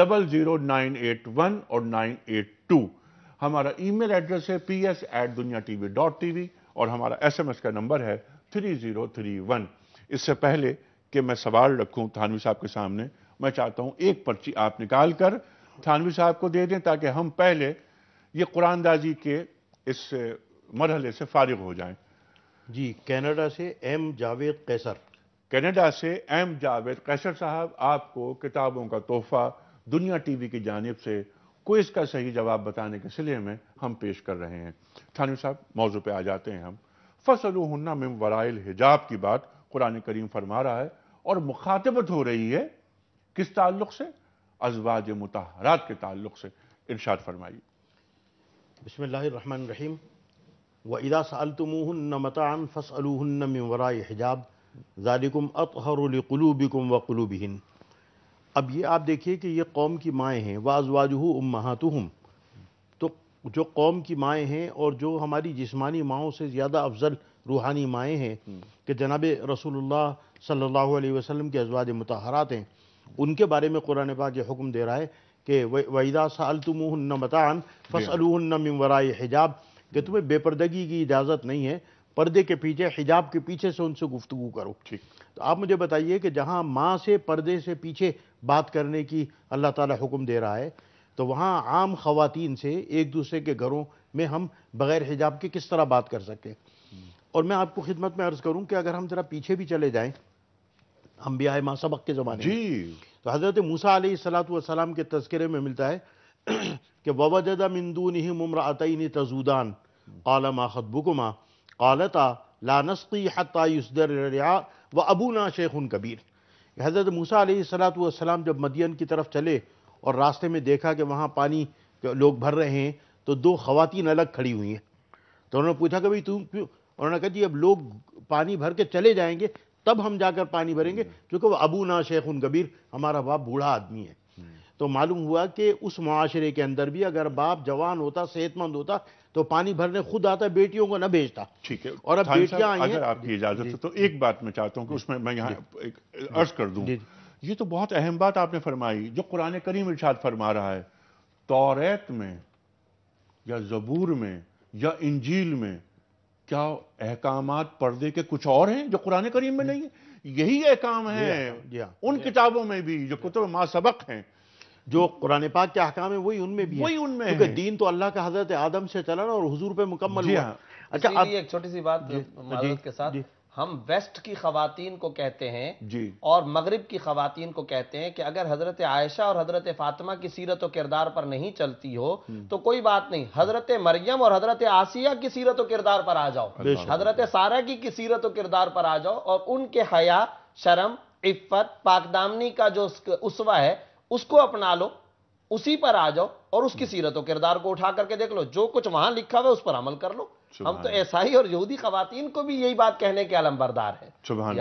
double zero nine eight one और नाइन एट टू हमारा ई मेल एड्रेस है P S at Dunya T V dot T V और हमारा एस एम एस का नंबर है थ्री ज़ीरो थ्री वन इससे पहले कि मैं सवाल रखूँ थानवी साहब के सामने मैं चाहता हूँ एक पर्ची आप निकाल कर थानवी साहब को दे दें ताकि हम पहले ये कुरानदाजी के इस मरहले से फारिग हो जाएं जी कनाडा से एम जावेद कैसर कनाडा से एम जावेद कैसर साहब आपको किताबों का तोहफा दुनिया टीवी की जानब से कोई इसका सही जवाब बताने के सिले में हम पेश कर रहे हैं थानी साहब मौजू पे आ जाते हैं हम फसल हन्ना में वराइल हिजाब की बात कुरान करीम फरमा रहा है और मुखातबत हो रही है किस ताल्लुक से अजवाज मतहरात के ताल्लुक से इर्शाद फरमाइए रहीम व इदा सलतमूहन मतान फ़सलूहन मरा हिजाब ज़ालिकुम अतहरकलूबिकुम व कलूबहन अब ये आप देखिए कि ये कौम की माएँ हैं वाजवाजहू उम्मातुहम तो जो कौम की माएँ हैं और जो हमारी जिसमानी माओं से ज़्यादा अफजल रूहानी माएँ हैं कि जनाब रसोल्ला सल्लल्लाहु अलैहि वसल्लम के अजवाज मतहरात हैं उनके बारे में कुरान पाक ये हुक्म दे रहा है कि वहीदा सलतमूहन मतान फ़सलूहन मरा हिजाब कि तुम्हें बेपर्दगी की इजाज़त नहीं है पर्दे के पीछे हिजाब के पीछे से उनसे गुफ्तु करो ठीक तो आप मुझे बताइए कि जहाँ माँ से पर्दे से पीछे बात करने की अल्लाह ताला हुक्म दे रहा है तो वहाँ आम खवतिन से एक दूसरे के घरों में हम बग़ैर हिजाब के किस तरह बात कर सकें और मैं आपको खिदमत में अर्ज़ करूँ कि अगर हम ज़रा पीछे भी चले जाएँ हम भी आए माँ सबक के ज़माने जी तो हज़रत मूसा सलात वसलाम के तस्करे में मिलता है कि ववजदा मंदून ही मुमरातन तजूदान आलमा खतबुकुमा आलता लानस्ती हतायुसदरिया व अबूना शेखुन कबीर हज़रत मूसा सलाम जब मदियन की तरफ चले और रास्ते में देखा कि वहाँ पानी लोग भर रहे हैं तो दो खवतिन अलग खड़ी हुई हैं तो उन्होंने पूछा कि भाई तुम क्यों उन्होंने कहा जी अब लोग पानी भर के चले जाएंगे तब हम जाकर पानी भरेंगे क्योंकि वह अबू ना शेख उन कबीर हमारा बाप बूढ़ा आदमी है तो मालूम हुआ कि उस माशरे के अंदर भी अगर बाप जवान होता सेहतमंद होता तो पानी भरने खुद आता बेटियों को ना भेजता ठीक है और अब बेटियां आई अगर आपकी इजाजत है तो एक बात मैं चाहता हूँ कि उसमें मैं यहाँ अर्ज कर दूँ ये तो बहुत अहम बात आपने फरमाई जो कुरान करीम इर्शाद फरमा रहा है तौरेत में या जबूर में या इंजील में क्या अहकाम पर्दे के कुछ और हैं जो कुरान करीम में नहीं है यही अहकाम हाँ, है हाँ, उन हाँ। किताबों में भी जो कुतुब मा सबक हैं जो कुरान पाक के अहकाम है वही उनमें भी वही उनमें क्योंकि दीन तो अल्लाह का हजरत आदम से चला और हजूर पे मुकम्मल हुआ हाँ। अच्छा आप... एक छोटी सी बात के साथ हम वेस्ट की खातन को कहते हैं जी और मगरब की खातन को कहते हैं कि अगर हजरत आयशा और हजरत फातिमा की सीरत किरदार पर नहीं चलती हो हम्म। तो कोई बात नहीं हजरत मरियम और हजरत आसिया की सीरत किरदार पर आ जाओ हजरत सारा की, सीरत किरदार पर आ जाओ और उनके हया शर्म इफ्फत पाकदामनी का जो उसवा है उसको अपना लो उसी पर आ जाओ और उसकी हम्म। सीरत और किरदार को उठा करके देख लो जो कुछ वहां लिखा हुआ है उस पर अमल कर लो हम तो ईसाई और यहूदी खातन को भी यही बात कहने के बरदार है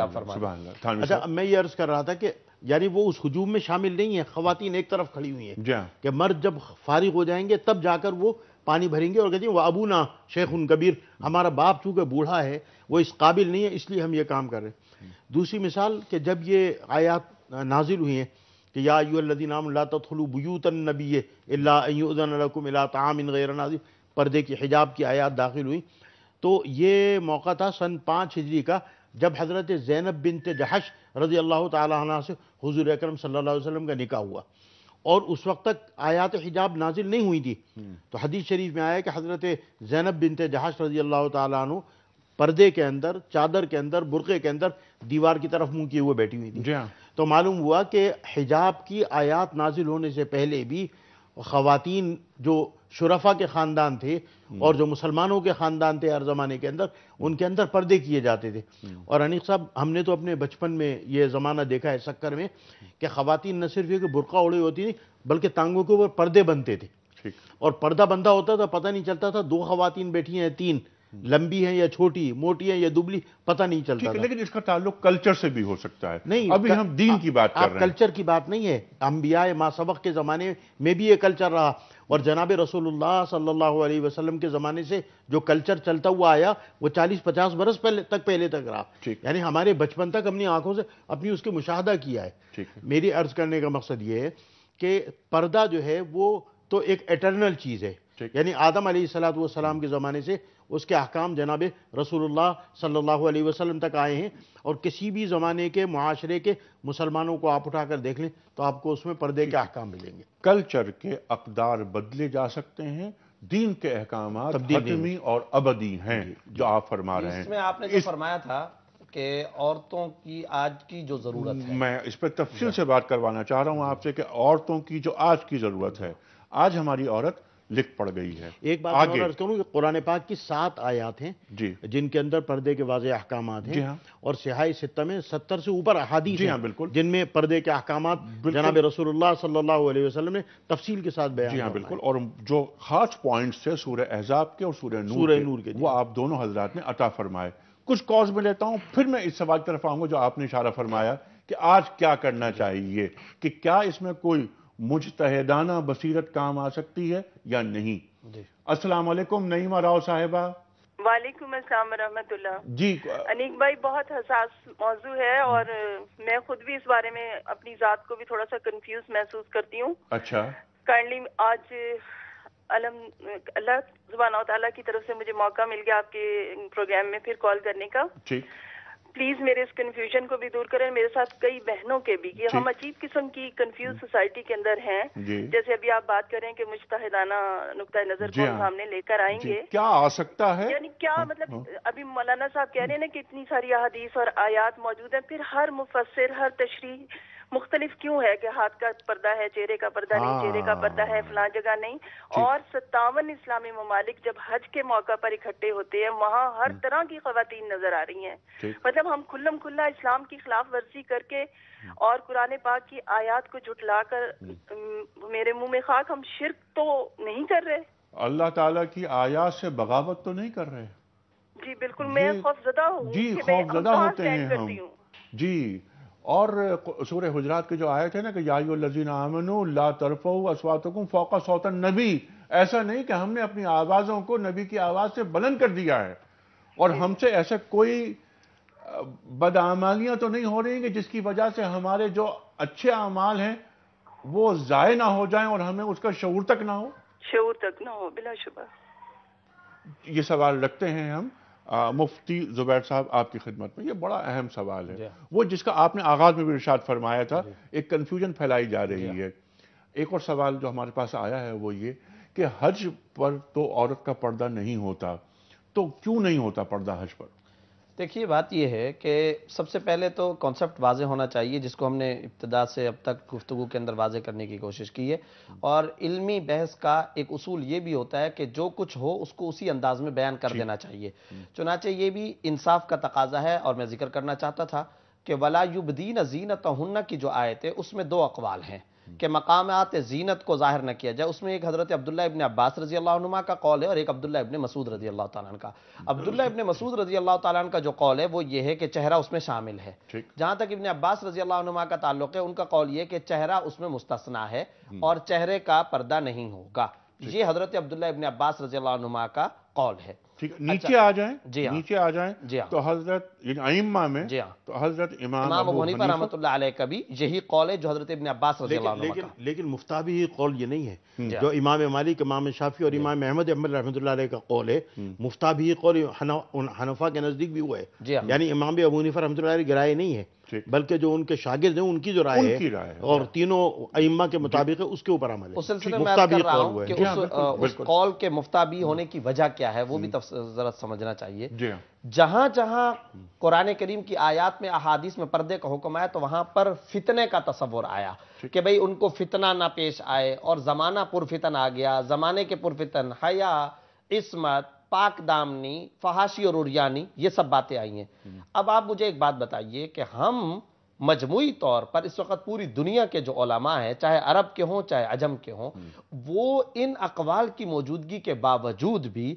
अच्छा मैं ये अर्ज कर रहा था कि यानी वो उस हजूम में शामिल नहीं है खातन एक तरफ खड़ी हुई है हाँ। कि मर्द जब फारिग हो जाएंगे तब जाकर वो पानी भरेंगे और कहते हैं वह ना शेख उन कबीर हमारा बाप चूँकि बूढ़ा है वो इस काबिल नहीं है इसलिए हम ये काम कर रहे हैं हम्म। दूसरी मिसाल कि जब ये आयात नाजिल हुई हैं कि या लदी नाम ला तथलू बयूतन नबी अल्लाकुम तामिन गैर नाजी पर्दे की हिजाब की आयात दाखिल हुई तो ये मौका था सन पाँच हिजरी का जब हज़रत ज़ैनब बिन जहश रजी अल्लाह तला से हजूर अक्रम सल्ला वसम का निका हुआ और उस वक्त तक आयात हिजाब नाजिल नहीं हुई थी हम्म। तो हदीस शरीफ में आया कि हज़रत ज़ैनब बिन जहाश रजी अल्लाह तु पर्दे के अंदर चादर के अंदर बुरके के अंदर दीवार की तरफ मुंह किए हुए बैठी हुई थी हाँ। तो मालूम हुआ कि हिजाब की आयात नाजिल होने से पहले भी खातन जो शुरफा के ख़ानदान थे हम्म। और जो मुसलमानों के ख़ानदान थे हर ज़माने के अंदर उनके अंदर पर्दे किए जाते थे हम्म। और अनिक साहब हमने तो अपने बचपन में ये ज़माना देखा है शक्कर में कि ख़वातीन न सिर्फ ये बुरका उड़ी होती थी बल्कि टांगों के ऊपर पर्दे बनते थे और पर्दा बंधा होता था पता नहीं चलता था दो खवतिन बैठी हैं तीन लंबी है या छोटी मोटी है या दुबली पता नहीं चलता लेकिन इसका ताल्लुक कल्चर से भी हो सकता है नहीं अभी हम दीन आ, की बात कर रहे हैं कल्चर की बात नहीं है अम्बिया सबक के ज़माने में भी ये कल्चर रहा और जनाब रसूलुल्लाह सल्लल्लाहु अलैहि वसल्लम के ज़माने से जो कल्चर चलता हुआ आया वो 40-50 बरस पहले तक पहले तक रहा यानी हमारे बचपन तक अपनी आंखों से अपनी उसके मुशाह किया है मेरी अर्ज करने का मकसद ये है कि पर्दा जो है वो तो एक एटर्नल चीज़ है यानी आदम वसलाम के ज़माने से उसके अहकाम जनाब रसूलुल्लाह सल्लल्लाहु अलैहि वसल्लम तक आए हैं और किसी भी ज़माने के माशरे के मुसलमानों को आप उठा कर देख लें तो आपको उसमें पर्दे के अहकाम मिलेंगे कल्चर के अकदार बदले जा सकते हैं दीन के अहकाम हतमी और अबदी हैं जो आप फरमा रहे हैं इसमें आपने जो इस... फरमाया था कि औरतों की आज की जो ज़रूरत है मैं इस पर तफसील से बात करवाना चाह रहा हूँ आपसे कि औरतों की जो आज की ज़रूरत है आज हमारी औरत लिख पड़ गई है एक बात आगे करूं कि कुरान पाक की सात आयात हैं जी जिनके अंदर पर्दे के वाज अहकाम हैं हाँ। और सिहाई सित्ता में सत्तर से ऊपर अहादी जी हाँ बिल्कुल जिनमें पर्दे के अहकाम जनाब रसूलुल्लाह सल्लल्लाहु अलैहि वसल्लम ने तफसील के साथ बयान जी हाँ बिल्कुल और जो खास पॉइंट्स है सूर्य एहजाब के और सूर्य नूर नूर के वो आप दोनों हजरात ने अता फरमाए कुछ कॉज में लेता हूँ फिर मैं इस सवाल की तरफ आऊंगा जो आपने इशारा फरमाया कि आज क्या करना चाहिए कि क्या इसमें कोई मुझ तहदाना बसीरत काम आ सकती है या नहीं अस्सलाम वालेकुम नईमा राव साहिबा वालेकुम अस्सलाम रहमतुल्ला जी अनिक भाई बहुत हसास मौजू है और मैं खुद भी इस बारे में अपनी जात को भी थोड़ा सा कंफ्यूज महसूस करती हूँ अच्छा काइंडली आज अलम अल्लाह जुबान की तरफ से मुझे मौका मिल गया आपके प्रोग्राम में फिर कॉल करने का ठीक प्लीज मेरे इस कन्फ्यूजन को भी दूर करें मेरे साथ कई बहनों के भी कि हम अजीब किस्म की कंफ्यूज सोसाइटी के अंदर हैं जैसे अभी आप बात करें कि मुश्ताहिदाना नुकता नजर को हाँ। सामने लेकर आएंगे क्या आ सकता है यानी क्या हाँ, मतलब हाँ, अभी मौलाना साहब कह रहे हैं ना कि इतनी सारी अहदीस और आयात मौजूद है फिर हर मुफसर हर तशरी मुख्तलिफ क्यों है कि हाथ का पर्दा है चेहरे का पर्दा नहीं चेहरे का पर्दा है हाँ। फलां जगह नहीं और सत्तावन इस्लामी ममालिक जब हज के मौका पर इकट्ठे होते हैं वहाँ हर हम्म। तरह की खातन नजर आ रही हैं मतलब हम खुल्लम खुल्ला इस्लाम की खिलाफ वर्जी करके हम्म। और कुरान पाक की आयात को जुटला कर हम्म। मेरे मुंह में खाक हम शिरक तो नहीं कर रहे अल्लाह ताला की आयात से बगावत तो नहीं कर रहे जी बिल्कुल मैं खौफजदा हूँ जी खौफजदा होते हैं हम जी और सूर हजरात के जो आए थे ना कि यायो लजीन आमनो ला तरफ़ो असवातकुम फोका सौतन नबी ऐसा नहीं कि हमने अपनी आवाज़ों को नबी की आवाज़ से बुलंद कर दिया है और हमसे ऐसा कोई बदामालियाँ तो नहीं हो रही कि जिसकी वजह से हमारे जो अच्छे अमाल हैं वो ज़ाय ना हो जाएं और हमें उसका शूर तक ना हो शूर तक ना हो बिलाशुबा ये सवाल रखते हैं हम आ, मुफ्ती जुबैर साहब आपकी खिदमत में ये बड़ा अहम सवाल है वो जिसका आपने आगाज़ में भी इर्शाद फरमाया था एक कन्फ्यूजन फैलाई जा रही है एक और सवाल जो हमारे पास आया है वो ये कि हज पर तो औरत का पर्दा नहीं होता तो क्यों नहीं होता पर्दा हज पर देखिए बात यह है कि सबसे पहले तो कॉन्सेप्ट वाजे होना चाहिए जिसको हमने इब्तदा से अब तक गुफ्तु के अंदर वाज करने की कोशिश की है और इल्मी बहस का एक असूल ये भी होता है कि जो कुछ हो उसको उसी अंदाज में बयान कर देना चाहिए हम्म। चुनाचे ये भी इंसाफ का तकाजा है और मैं जिक्र करना चाहता था कि वला युबदीन जीनत की जो आयत है उसमें दो अकवाल हैं कि मकामात जीनत को ज़ाहिर न किया जाए उसमें एक हज़रत अब्दुल्ला इबन अब्बास रजी अल्लाहनुमा का कौल है और एक अब्दुल्ला इबन मसूद रजी अल्लाह तन का अब्दुल्ला इबन मसूद रजी अल्लाह तन का जो कौल है वो ये है कि चेहरा उसमें शामिल है जहां तक इबन अब्बास रजी अल्लाहनुमा का ताल्लुक है उनका कौल ये कि चेहरा उसमें मुस्तना है हम्म। और चेहरे का पर्दा नहीं होगा ये हज़रत अब्दुल्ला इबन अब्बास रजी अल्लाहनुमा का कौल है ठीक है अच्छा। नीचे आ जाए जी हाँ नीचे आ जाए जी हाँ तो हजरत आइम्मा में जी हाँ तो हजरत इमाम इमाम अबू हनीफा रहमतुल्लाह अलैह का भी यही कॉल है जो हजरत इब्न अब्बास रजी लेकिन लेकिन, लेकिन मुफ्ता भी कॉल ये नहीं है हाँ। जो इमाम मालिक इमाम शाफी और हाँ। इमाम अहमद अहमद रहमतुल्लाह अलैह का कॉल है हम्म। मुफ्ता भी कौल हनफा के नज़दीक भी वो है हाँ। यानी इमाम अबू हनीफा रहमतुल्लाह गराए नहीं है बल्कि जो उनके शागिर्द हैं उनकी जो राय है और तीनों अइमा के मुताबिक है उसके ऊपर अमल है हूं कॉल हाँ, के मुफ्ताबी होने हम्म। की वजह क्या है वो भी हम्म। जरा समझना चाहिए जहां जहां हम्म। कुरान करीम की आयात में अहादीस में पर्दे का हुक्म आया तो वहां पर फितने का तस्वुर आया कि भाई उनको फितना ना पेश आए और जमाना पुरफितन आ गया जमाने के पुरफितन हया इसमत पाक दामनी फहाशी और उरियानी ये सब बातें आई हैं अब आप मुझे एक बात बताइए कि हम मजमू तौर पर इस वक्त पूरी दुनिया के जो ओलामा हैं चाहे अरब के हों चाहे अजम के हों वो इन अकवाल की मौजूदगी के बावजूद भी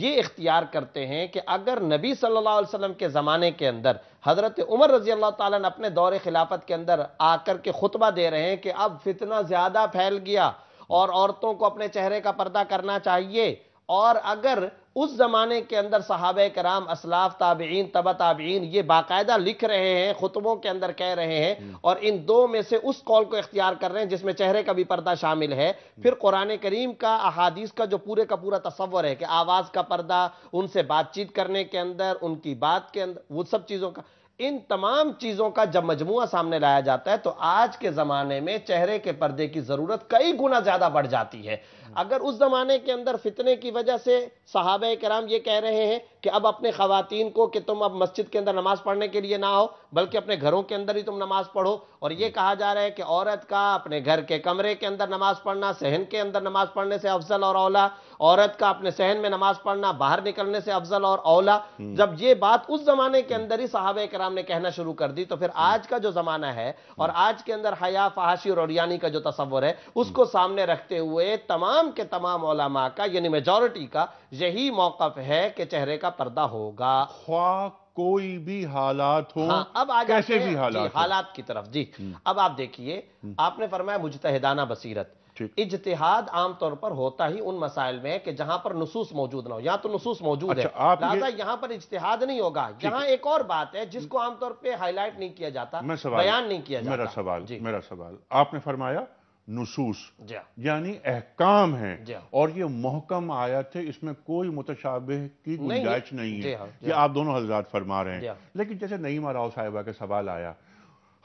ये इख्तियार करते हैं कि अगर नबी सल्लल्लाहु अलैहि वसल्लम के ज़माने के अंदर हज़रत उमर रजी अल्लाह ताला ने अपने दौर खिलाफत के अंदर आकर के खुतबा दे रहे हैं कि अब फितना ज़्यादा फैल गया और औरतों को अपने चेहरे का पर्दा करना चाहिए और अगर उस ज़माने के अंदर सहाब कराम असलाफ ताबीन तबा ताबीन ये बाकायदा लिख रहे हैं खुतबों के अंदर कह रहे हैं हम्म। और इन दो में से उस कॉल को इख्तियार कर रहे हैं जिसमें चेहरे का भी पर्दा शामिल है हम्म। फिर कुरान करीम का अहादीस का जो पूरे का पूरा तस्वर है कि आवाज़ का पर्दा उनसे बातचीत करने के अंदर उनकी बात के अंदर वो सब चीज़ों का इन तमाम चीजों का जब मजमुआ सामने लाया जाता है तो आज के जमाने में चेहरे के पर्दे की जरूरत कई गुना ज्यादा बढ़ जाती है अगर उस जमाने के अंदर फितने की वजह से साहब कराम ये कह रहे हैं कि अब अपने खातन को कि तुम अब मस्जिद के अंदर नमाज पढ़ने के लिए ना हो बल्कि अपने घरों के अंदर ही तुम नमाज पढ़ो और ये कहा जा रहा है कि औरत का अपने घर के कमरे के अंदर नमाज पढ़ना सहन के अंदर नमाज पढ़ने से अफजल और औला औरत का अपने सहन में नमाज पढ़ना बाहर निकलने से अफजल और औला हम्म। जब ये बात उस जमाने के अंदर ही साहब कराम ने कहना शुरू कर दी तो फिर हम्म। आज का जो जमाना है और हम्म। आज के अंदर हया फहाशी और औरियानी का जो तस्वर है उसको सामने रखते हुए तमाम के तमाम ओलामा का यानी मेजोरिटी का यही मौकफ है कि चेहरे का का पर्दा होगा ख्वा कोई भी हालात हो हाँ, अब आ कैसे भी हालात हालात की तरफ जी हम्म। अब आप देखिए हम्म। आपने फरमाया मुजतहदाना बसीरत इजतिहाद आमतौर पर होता ही उन मसाइल में कि जहां पर नसूस मौजूद ना हो यहां तो नसूस मौजूद अच्छा, है लिहाजा यहां पर इजतिहाद नहीं होगा यहां एक और बात है जिसको आमतौर पर हाईलाइट नहीं किया जाता बयान नहीं किया जाता मेरा सवाल मेरा सवाल आपने फरमाया नसूस यानी अहकाम है और ये मोहकम आया थे इसमें कोई मुतशाबे की गुंजाइश नहीं है ये आप दोनों हजरात फरमा रहे हैं लेकिन जैसे नईमा राव साहिबा का सवाल आया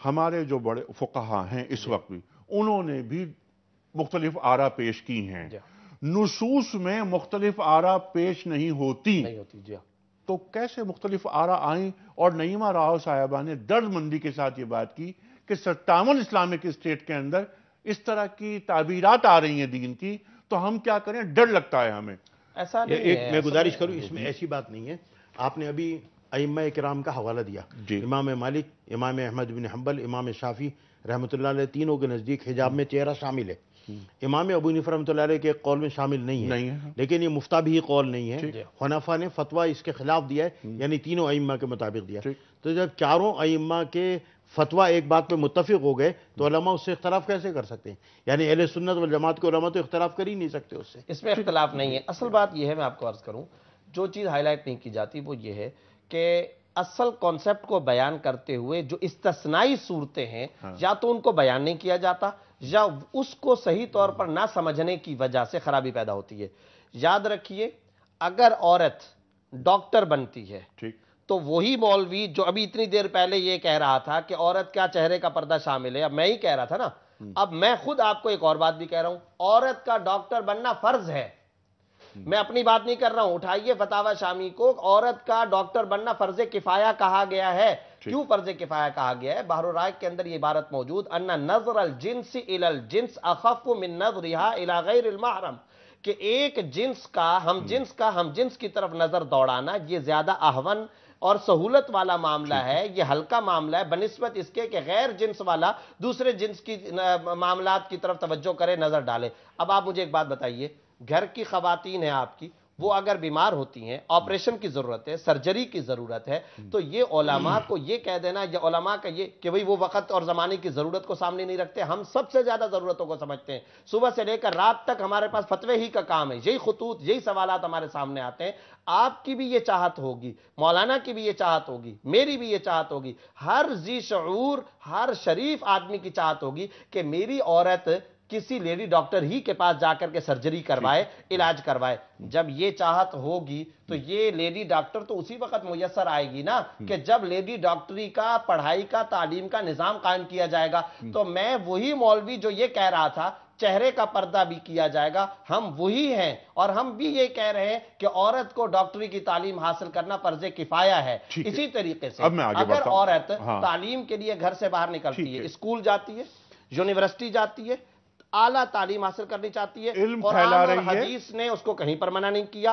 हमारे जो बड़े फ़ुकहा हैं इस वक्त भी उन्होंने भी मुख्तलिफ आरा पेश की हैं नसूस में मुख्तलिफ आरा पेश नहीं होती नहीं होती तो कैसे मुख्तलिफ आरा आई और नईमा राव साहिबा ने दर्द मंदी के साथ ये बात की कि सत्तावन इस्लामिक स्टेट के अंदर इस तरह की ताबीरत आ रही हैं दीन की तो हम क्या करें डर लगता है हमें ऐसा नहीं एक है, मैं गुजारिश करूं इसमें ऐसी बात नहीं है आपने अभी अम कराम का हवाला दिया इमाम मालिक इमाम अहमद बिन हम्बल इमाम शाफी रहमत तीनों के नज़दीक हिजाब में चेहरा शामिल है इमाम अबू नफ़ रमत के कौल में शामिल नहीं है, नहीं है। हाँ। लेकिन ये मुफ्ता भी कौल नहीं है हनफा ने फतवा इसके खिलाफ दिया है हम्म। यानी तीनों अइम्मा के मुताबिक दिया तो जब चारों अइम्मा के फतवा एक बात पे मुतफिक हो गए तो अलमा उससे इख्तलाफ कैसे कर सकते हैं यानी अहल सुन्नत व जमात के अलामा तो इख्तलाफ कर ही नहीं सकते उससे इसमें इख्तलाफ नहीं है असल बात यह है मैं आपको अर्ज़ करूं जो चीज़ हाईलाइट नहीं की जाती वो ये है कि असल कॉन्सेप्ट को बयान करते हुए जो इस्तनाई सूरतें हैं हाँ। या तो उनको बयान नहीं किया जाता या उसको सही तौर पर ना समझने की वजह से खराबी पैदा होती है याद रखिए अगर औरत डॉक्टर बनती है ठीक तो वही मौलवी जो अभी इतनी देर पहले ये कह रहा था कि औरत क्या चेहरे का पर्दा शामिल है अब मैं ही कह रहा था ना हम्म। अब मैं खुद आपको एक और बात भी कह रहा हूं औरत का डॉक्टर बनना फर्ज है हम्म। मैं अपनी बात नहीं कर रहा हूं उठाइए फतावा शामी को औरत का डॉक्टर बनना फर्ज किफाया कहा गया है क्यों फर्ज किफाया कहा गया है बहर राय के अंदर यह इबारत मौजूद अन्ना नजर अल जिन्स इल जिन्स अखफ मिन नजरिहा इला गैर महरम कि एक जिन्स का हम हम्म। जिन्स का हम जिन्स की तरफ नजर दौड़ाना यह ज्यादा आहवन और सहूलत वाला मामला है ये हल्का मामला है बनस्बत इसके कि गैर जिन्स वाला दूसरे जिन्स की मामला की तरफ तवज्जो करे नजर डाले अब आप मुझे एक बात बताइए घर की खातन है आपकी वो अगर बीमार होती हैं ऑपरेशन की ज़रूरत है सर्जरी की ज़रूरत है तो ये ओलामा को ये कह देना या ओलामा का ये कि भाई वो वक्त और ज़माने की ज़रूरत को सामने नहीं रखते हम सबसे ज़्यादा ज़रूरतों को समझते हैं सुबह से लेकर रात तक हमारे पास फतवे ही का काम है यही खतूत यही सवाल हमारे सामने आते हैं आपकी भी ये चाहत होगी मौलाना की भी ये चाहत होगी मेरी भी ये चाहत होगी हर जी शूर हर शरीफ आदमी की चाहत होगी कि मेरी औरत किसी लेडी डॉक्टर ही के पास जाकर के सर्जरी करवाए इलाज करवाए जब ये चाहत होगी तो ये लेडी डॉक्टर तो उसी वक्त मुयसर आएगी ना हम्म। कि जब लेडी डॉक्टरी का पढ़ाई का तालीम का निजाम कायम किया जाएगा हम्म। तो मैं वही मौलवी जो ये कह रहा था चेहरे का पर्दा भी किया जाएगा हम वही हैं और हम भी ये कह रहे हैं कि औरत को डॉक्टरी की तालीम हासिल करना फर्ज किफाया है इसी तरीके से अब मैं आगे अगर औरत हाँ। तालीम के लिए घर से बाहर निकलती है स्कूल जाती है यूनिवर्सिटी जाती है आला तालीम हासिल करनी चाहती है और हदीस ने उसको कहीं पर मना नहीं किया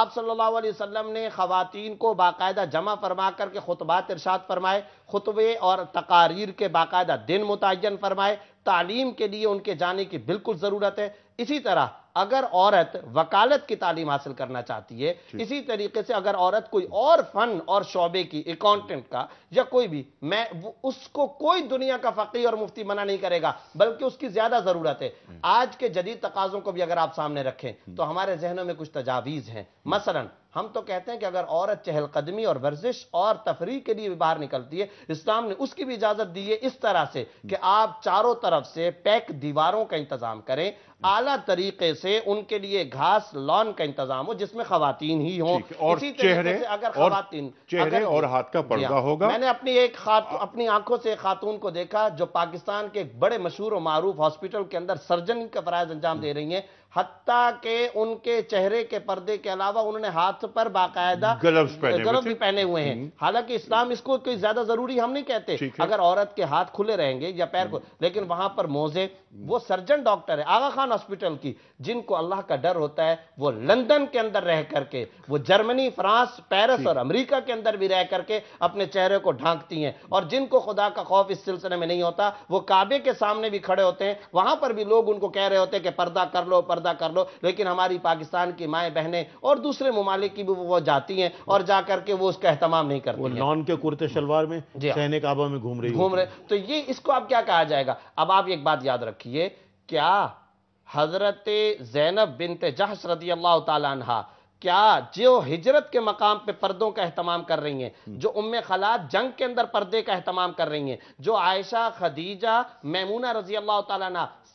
आप सल्लल्लाहु अलैहि वसल्लम ने खातन को बाकायदा जमा फरमा करके खुतबात इरशाद फरमाए खुतबे और तकारीर के बाकायदा दिन मुतन फरमाए तालीम के लिए उनके जाने की बिल्कुल ज़रूरत है इसी तरह अगर औरत वकालत की तालीम हासिल करना चाहती है इसी तरीके से अगर औरत कोई और फन और शोबे की अकाउंटेंट का या कोई भी मैं उसको कोई दुनिया का फकीर और मुफ्ती मना नहीं करेगा बल्कि उसकी ज्यादा जरूरत है हम्म। आज के जदीद तकाजों को भी अगर आप सामने रखें हम्म। तो हमारे जहनों में कुछ तजावीज हैं हम्म। मसलन हम तो कहते हैं कि अगर औरत चहलकदमी और वर्जिश और तफरी के लिए बाहर निकलती है इस्लाम ने उसकी भी इजाजत दी है इस तरह से कि आप चारों तरफ से पैक दीवारों का इंतजाम करें आला तरीके से उनके लिए घास लॉन का इंतजाम हो जिसमें खातन ही हो और इसी चेहरे से अगर खातन चेहरे और हाथ का पर्दा हाँ। होगा मैंने अपनी एक अपनी आंखों से खातून को देखा जो पाकिस्तान के एक बड़े मशहूर और मरूफ हॉस्पिटल के अंदर सर्जन का फराज अंजाम दे रही है हत्या के उनके चेहरे के पर्दे के अलावा उन्होंने हाथ पर बाकायदा ग्लव्स पहने ग्लव्स भी पहने हुए हैं हम्म। हालांकि इस्लाम इसको कोई ज्यादा जरूरी हम नहीं कहते अगर औरत के हाथ खुले रहेंगे या पैर को हम्म। लेकिन वहां पर मोजे वो सर्जन डॉक्टर है आगा खान हॉस्पिटल की जिनको अल्लाह का डर होता है वो लंदन के अंदर रह करके वो जर्मनी फ्रांस पेरिस और अमरीका के अंदर भी रह करके अपने चेहरे को ढांकती हैं और जिनको खुदा का खौफ इस सिलसिले में नहीं होता वो काबे के सामने भी खड़े होते हैं वहां पर भी लोग उनको कह रहे होते हैं कि पर्दा कर लो पर्दा पर्दा कर लो लेकिन हमारी पाकिस्तान की माए बहनें और दूसरे ममालिक की भी वो जाती हैं और जा करके वो उसका अहतमाम नहीं करती नॉन के कुर्ते शलवार में सहने हाँ। काबा में घूम रही घूम रहे तो ये इसको आप क्या कहा जाएगा अब आप एक बात याद रखिए क्या हजरत जैनब बिनते जहस रदी अल्लाह तहा क्या जो हिजरत के मकाम पे पर्दों का अहतमाम कर रही हैं हम्म। जो उम्म खलात जंग के अंदर पर्दे का अहतमाम कर रही हैं जो आयशा खदीजा मैमूना रजी अल्लाह तला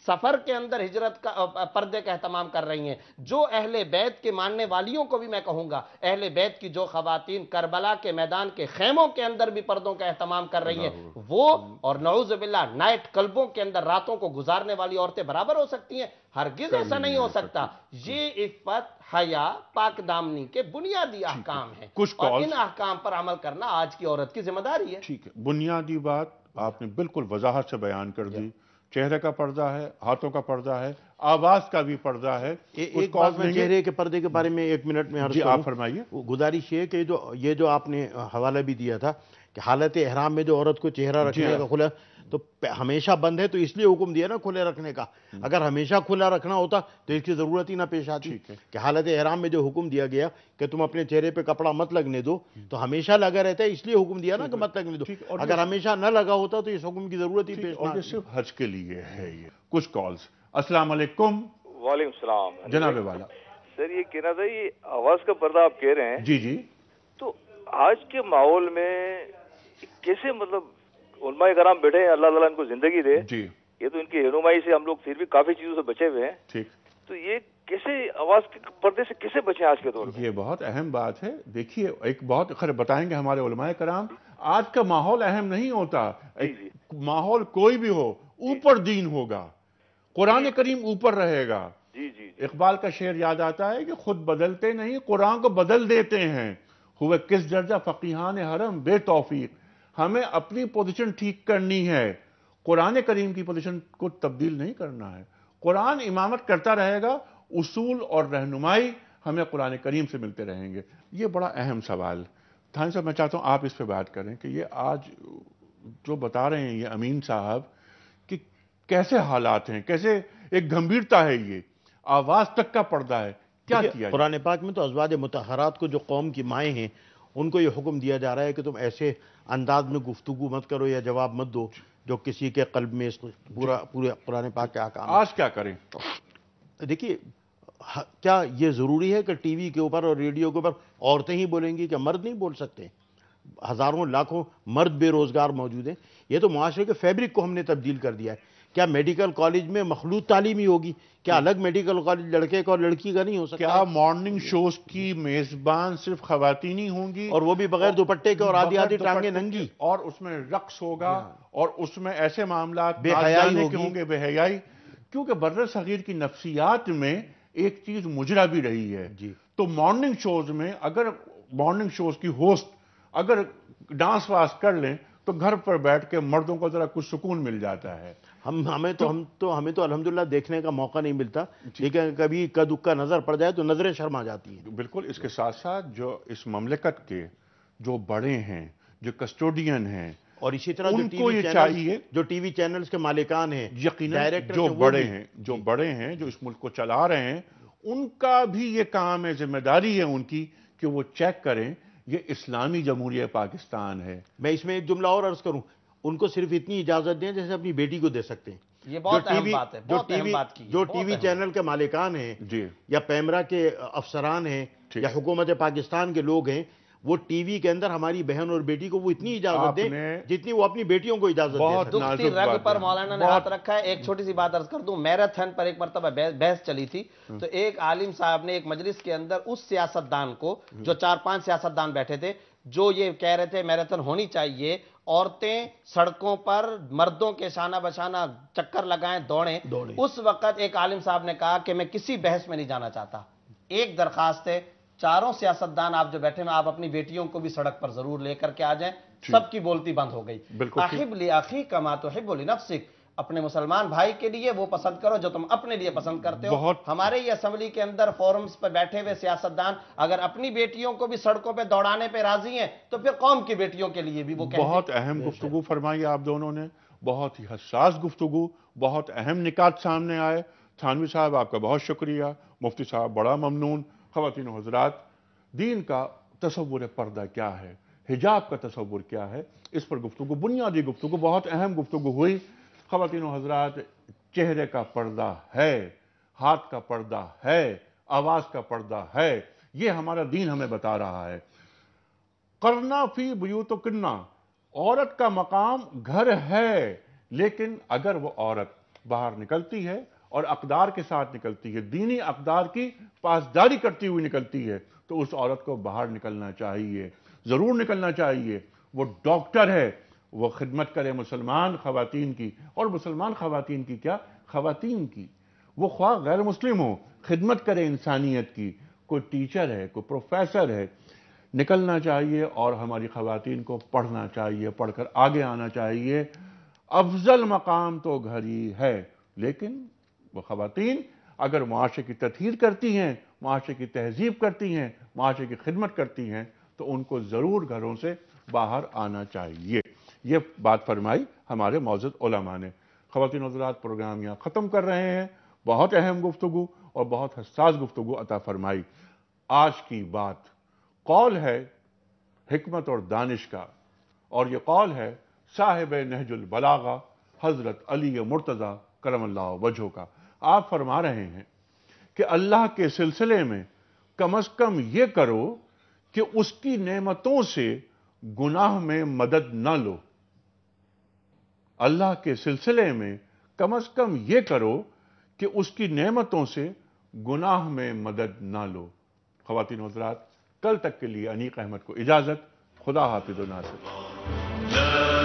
सफर के अंदर हिजरत का पर्दे का अहतमाम कर रही हैं जो अहल बैत के मानने वालियों को भी मैं कहूंगा अहल बैत की जो खवतिन करबला के मैदान के खेमों के अंदर भी पर्दों का अहतमाम कर रही हैं वो और नौजबिल्ला नाइट क्लबों के अंदर रातों को गुजारने वाली औरतें बराबर हो सकती हैं हरगिज ऐसा नहीं हो सकता ये इफ्फत हया पाक दामनी के बुनियादी अहकाम है कुछ इन अहकाम पर अमल करना आज की औरत की जिम्मेदारी है ठीक है बुनियादी बात आपने बिल्कुल वजाहत से बयान कर दी चेहरे का पर्दा है हाथों का पर्दा है आवाज का भी पर्दा है ए, एक बात में चेहरे के पर्दे के बारे में एक मिनट में जी आप फरमाइए गुजारिश ये कि जो ये जो आपने हवाला भी दिया था कि हालत एहराम में जो औरत को चेहरा रखने हाँ। का खुला तो हमेशा बंद है तो इसलिए हुक्म दिया ना खुले रखने का हम्म। अगर हमेशा खुला रखना होता तो इसकी ज़रूरत ही ना पेश आती कि हालत एहराम में जो हुक्म दिया गया कि तुम अपने चेहरे पर कपड़ा मत लगने दो हम्म। तो हमेशा लगा रहता है इसलिए हुक्म दिया ना कि मत लगने दो अगर हमेशा न लगा होता तो इस हुक्म की ज़रूरत ही पेश आती सिर्फ हज के लिए है ये कुछ कॉल्स असलकुम वालेकुम सलाम जनाबे वाला सर ये कहना था ये आवाज़ का पर्दा आप कह रहे हैं जी जी तो आज के माहौल में कैसे मतलब उलमा कराम बैठे हैं अल्लाह ताला इनको जिंदगी दे ये तो इनकी रहनुमाई से हम लोग फिर भी काफी चीजों से बचे हुए हैं ठीक तो ये कैसे आवाज के पर्दे से कैसे बचे आज के दौर ये बहुत अहम बात है देखिए एक बहुत खैर बताएंगे हमारे उलमाए कराम आज का माहौल अहम नहीं होता माहौल कोई भी हो ऊपर दीन होगा कुरान करीम ऊपर रहेगा जी जी इकबाल का शेर याद आता है कि खुद बदलते नहीं कुरान को बदल देते हैं हुए किस दर्जा फकीहान हरम बे बेतौफीक हमें अपनी पोजीशन ठीक करनी है कुरान करीम की पोजीशन को तब्दील नहीं करना है कुरान इमामत करता रहेगा उसूल और रहनुमाई हमें कुरान करीम से मिलते रहेंगे ये बड़ा अहम सवाल थानी साहब मैं चाहता हूँ आप इस पर बात करें कि ये आज जो बता रहे हैं ये अमीन साहब कि कैसे हालात हैं कैसे एक गंभीरता है ये आवाज़ तक का पर्दा है क्या किया कुरान पाक में तो अजवाद मतहरात को जो कौम की माएँ हैं उनको ये हुक्म दिया जा रहा है कि तुम ऐसे अंदाज में गुफ्तु मत करो या जवाब मत दो जो किसी के कल्ब में पूरा पूरे पुराने पाक के आकाम आज क्या करें देखिए क्या ये ज़रूरी है कि टीवी के ऊपर और रेडियो के ऊपर औरतें ही बोलेंगी क्या मर्द नहीं बोल सकते हज़ारों लाखों मर्द बेरोज़गार मौजूद हैं ये तो माशरे के फैब्रिक को हमने तब्दील कर दिया है क्या मेडिकल कॉलेज में मखलूत तालीम ही होगी क्या अलग मेडिकल कॉलेज लड़के का और लड़की का नहीं हो सकता क्या मॉर्निंग शोज की मेजबान सिर्फ खातनी होंगी और वो भी बगैर दुपट्टे के और आधी आधी टांगे नंगी और उसमें रक्स होगा हाँ। और उसमें ऐसे मामला बेहयाई होंगे बेहयाई क्योंकि बर्र सगीर की नफ्सियात में एक चीज मुजरा भी रही है जी तो मॉर्निंग शोज में अगर मॉर्निंग शोज की होस्ट अगर डांस वास कर लें तो घर पर बैठ के मर्दों को जरा कुछ सुकून मिल जाता है हम हमें तो, तो हम तो हमें तो अलहमदिल्ला देखने का मौका नहीं मिलता लेकिन कभी कदुक्का नजर पड़ जाए तो नजरें शर्मा जाती हैं बिल्कुल इसके साथ साथ जो इस ममलिकत के जो बड़े हैं जो कस्टोडियन हैं और इसी तरह उनको ये चाहिए जो टीवी चैनल्स के मालिकान हैं यकीन डायरेक्टर जो बड़े हैं जो बड़े हैं जो इस मुल्क को चला रहे हैं उनका भी ये काम है जिम्मेदारी है उनकी कि वो चेक करें ये इस्लामी जमहूरिय पाकिस्तान है मैं इसमें एक जुमला और अर्ज करूं उनको सिर्फ इतनी इजाजत दें जैसे अपनी बेटी को दे सकते हैं ये बहुत अहम बात है जो टीवी बात की जो टीवी चैनल के मालिकान हैं या पैमरा के अफसरान हैं या हुकूमत पाकिस्तान के लोग हैं वो टीवी के अंदर हमारी बहन और बेटी को वो इतनी इजाजत दे जितनी वो अपनी बेटियों को इजाजत बहुत दुखती रग पर मौलाना ने हाथ रखा है एक छोटी सी बात अर्ज कर दूं मैराथन पर एक मरतबा बहस चली थी हम्म। तो एक आलिम साहब ने एक मजलिस के अंदर उस सियासतदान को जो हम्म। चार पांच सियासतदान बैठे थे जो ये कह रहे थे मैराथन होनी चाहिए औरतें सड़कों पर मर्दों के शाना बशाना चक्कर लगाएं दौड़ें दौड़े। उस वक्त एक आलिम साहब ने कहा कि मैं किसी बहस में नहीं जाना चाहता एक दरखास्त है चारों सियासतदान आप जो बैठे हैं आप अपनी बेटियों को भी सड़क पर जरूर लेकर के आ जाएं सबकी बोलती बंद हो गई आखिब आखिर कमा तो है बोली नफसिक अपने मुसलमान भाई के लिए वो पसंद करो जो तुम अपने लिए पसंद करते हो हमारे ही असेंबली के अंदर फोरम्स पर बैठे हुए सियासतदान अगर अपनी बेटियों को भी सड़कों पर दौड़ाने पर राजी हैं तो फिर कौम की बेटियों के लिए भी वो बहुत अहम गुफ्तु फरमाई आप दोनों ने बहुत ही हसास गुफ्तु बहुत अहम निकात सामने आए थानवी साहब आपका बहुत शुक्रिया मुफ्ती साहब बड़ा ममनून खवतिन हजरात दीन का तस्वुर पर्दा क्या है हिजाब का तस्वुर क्या है इस पर गुफ्तु बुनियादी गुफ्तु बहुत अहम गुफ्तु हुई खातिन हजरात चेहरे का पर्दा है हाथ का पर्दा है आवाज़ का पर्दा है ये हमारा दीन हमें बता रहा है करना फी तो किन्ना औरत का मकाम घर है लेकिन अगर वो औरत बाहर निकलती है और अकदार के साथ निकलती है दीनी अकदार की पासदारी करती हुई निकलती है तो उस औरत को बाहर निकलना चाहिए ज़रूर निकलना चाहिए वो डॉक्टर है वो खिदमत करें मुसलमान ख़वान की और मुसलमान ख़वान की क्या ख़वान की वो ख्वा गैर मुस्लिम हो खिदमत करें इंसानियत की कोई टीचर है कोई प्रोफेसर है निकलना चाहिए और हमारी ख़वान को पढ़ना चाहिए पढ़कर आगे आना चाहिए अफजल मकाम तो घर ही है लेकिन वो ख़वान अगर माशरे की तथहर करती हैं माशरे की तहजीब करती हैं माशरे की खिदमत करती हैं तो उनको ज़रूर घरों से बाहर आना चाहिए ये बात फरमाई हमारे मौजूद ओलामा ने ख़वान हजरात प्रोग्राम यहाँ ख़त्म कर रहे हैं बहुत अहम गुफ्तु और बहुत हसास गुफ्तु अता फरमाई आज की बात कौल है हमत और दानिश का और ये कौल है साहिब बलागा हज़रत अली मुर्तज़ा करम वजह का आप फरमा रहे हैं कि अल्लाह के सिलसिले में कम अज़ कम ये करो कि उसकी नमतों से गुनाह में मदद ना लो अल्लाह के सिलसिले में कम अज कम ये करो कि उसकी नेमतों से गुनाह में मदद ना लो खातिन हजरात कल तक के लिए अनीक अहमद को इजाज़त खुदा हाफिज नासिर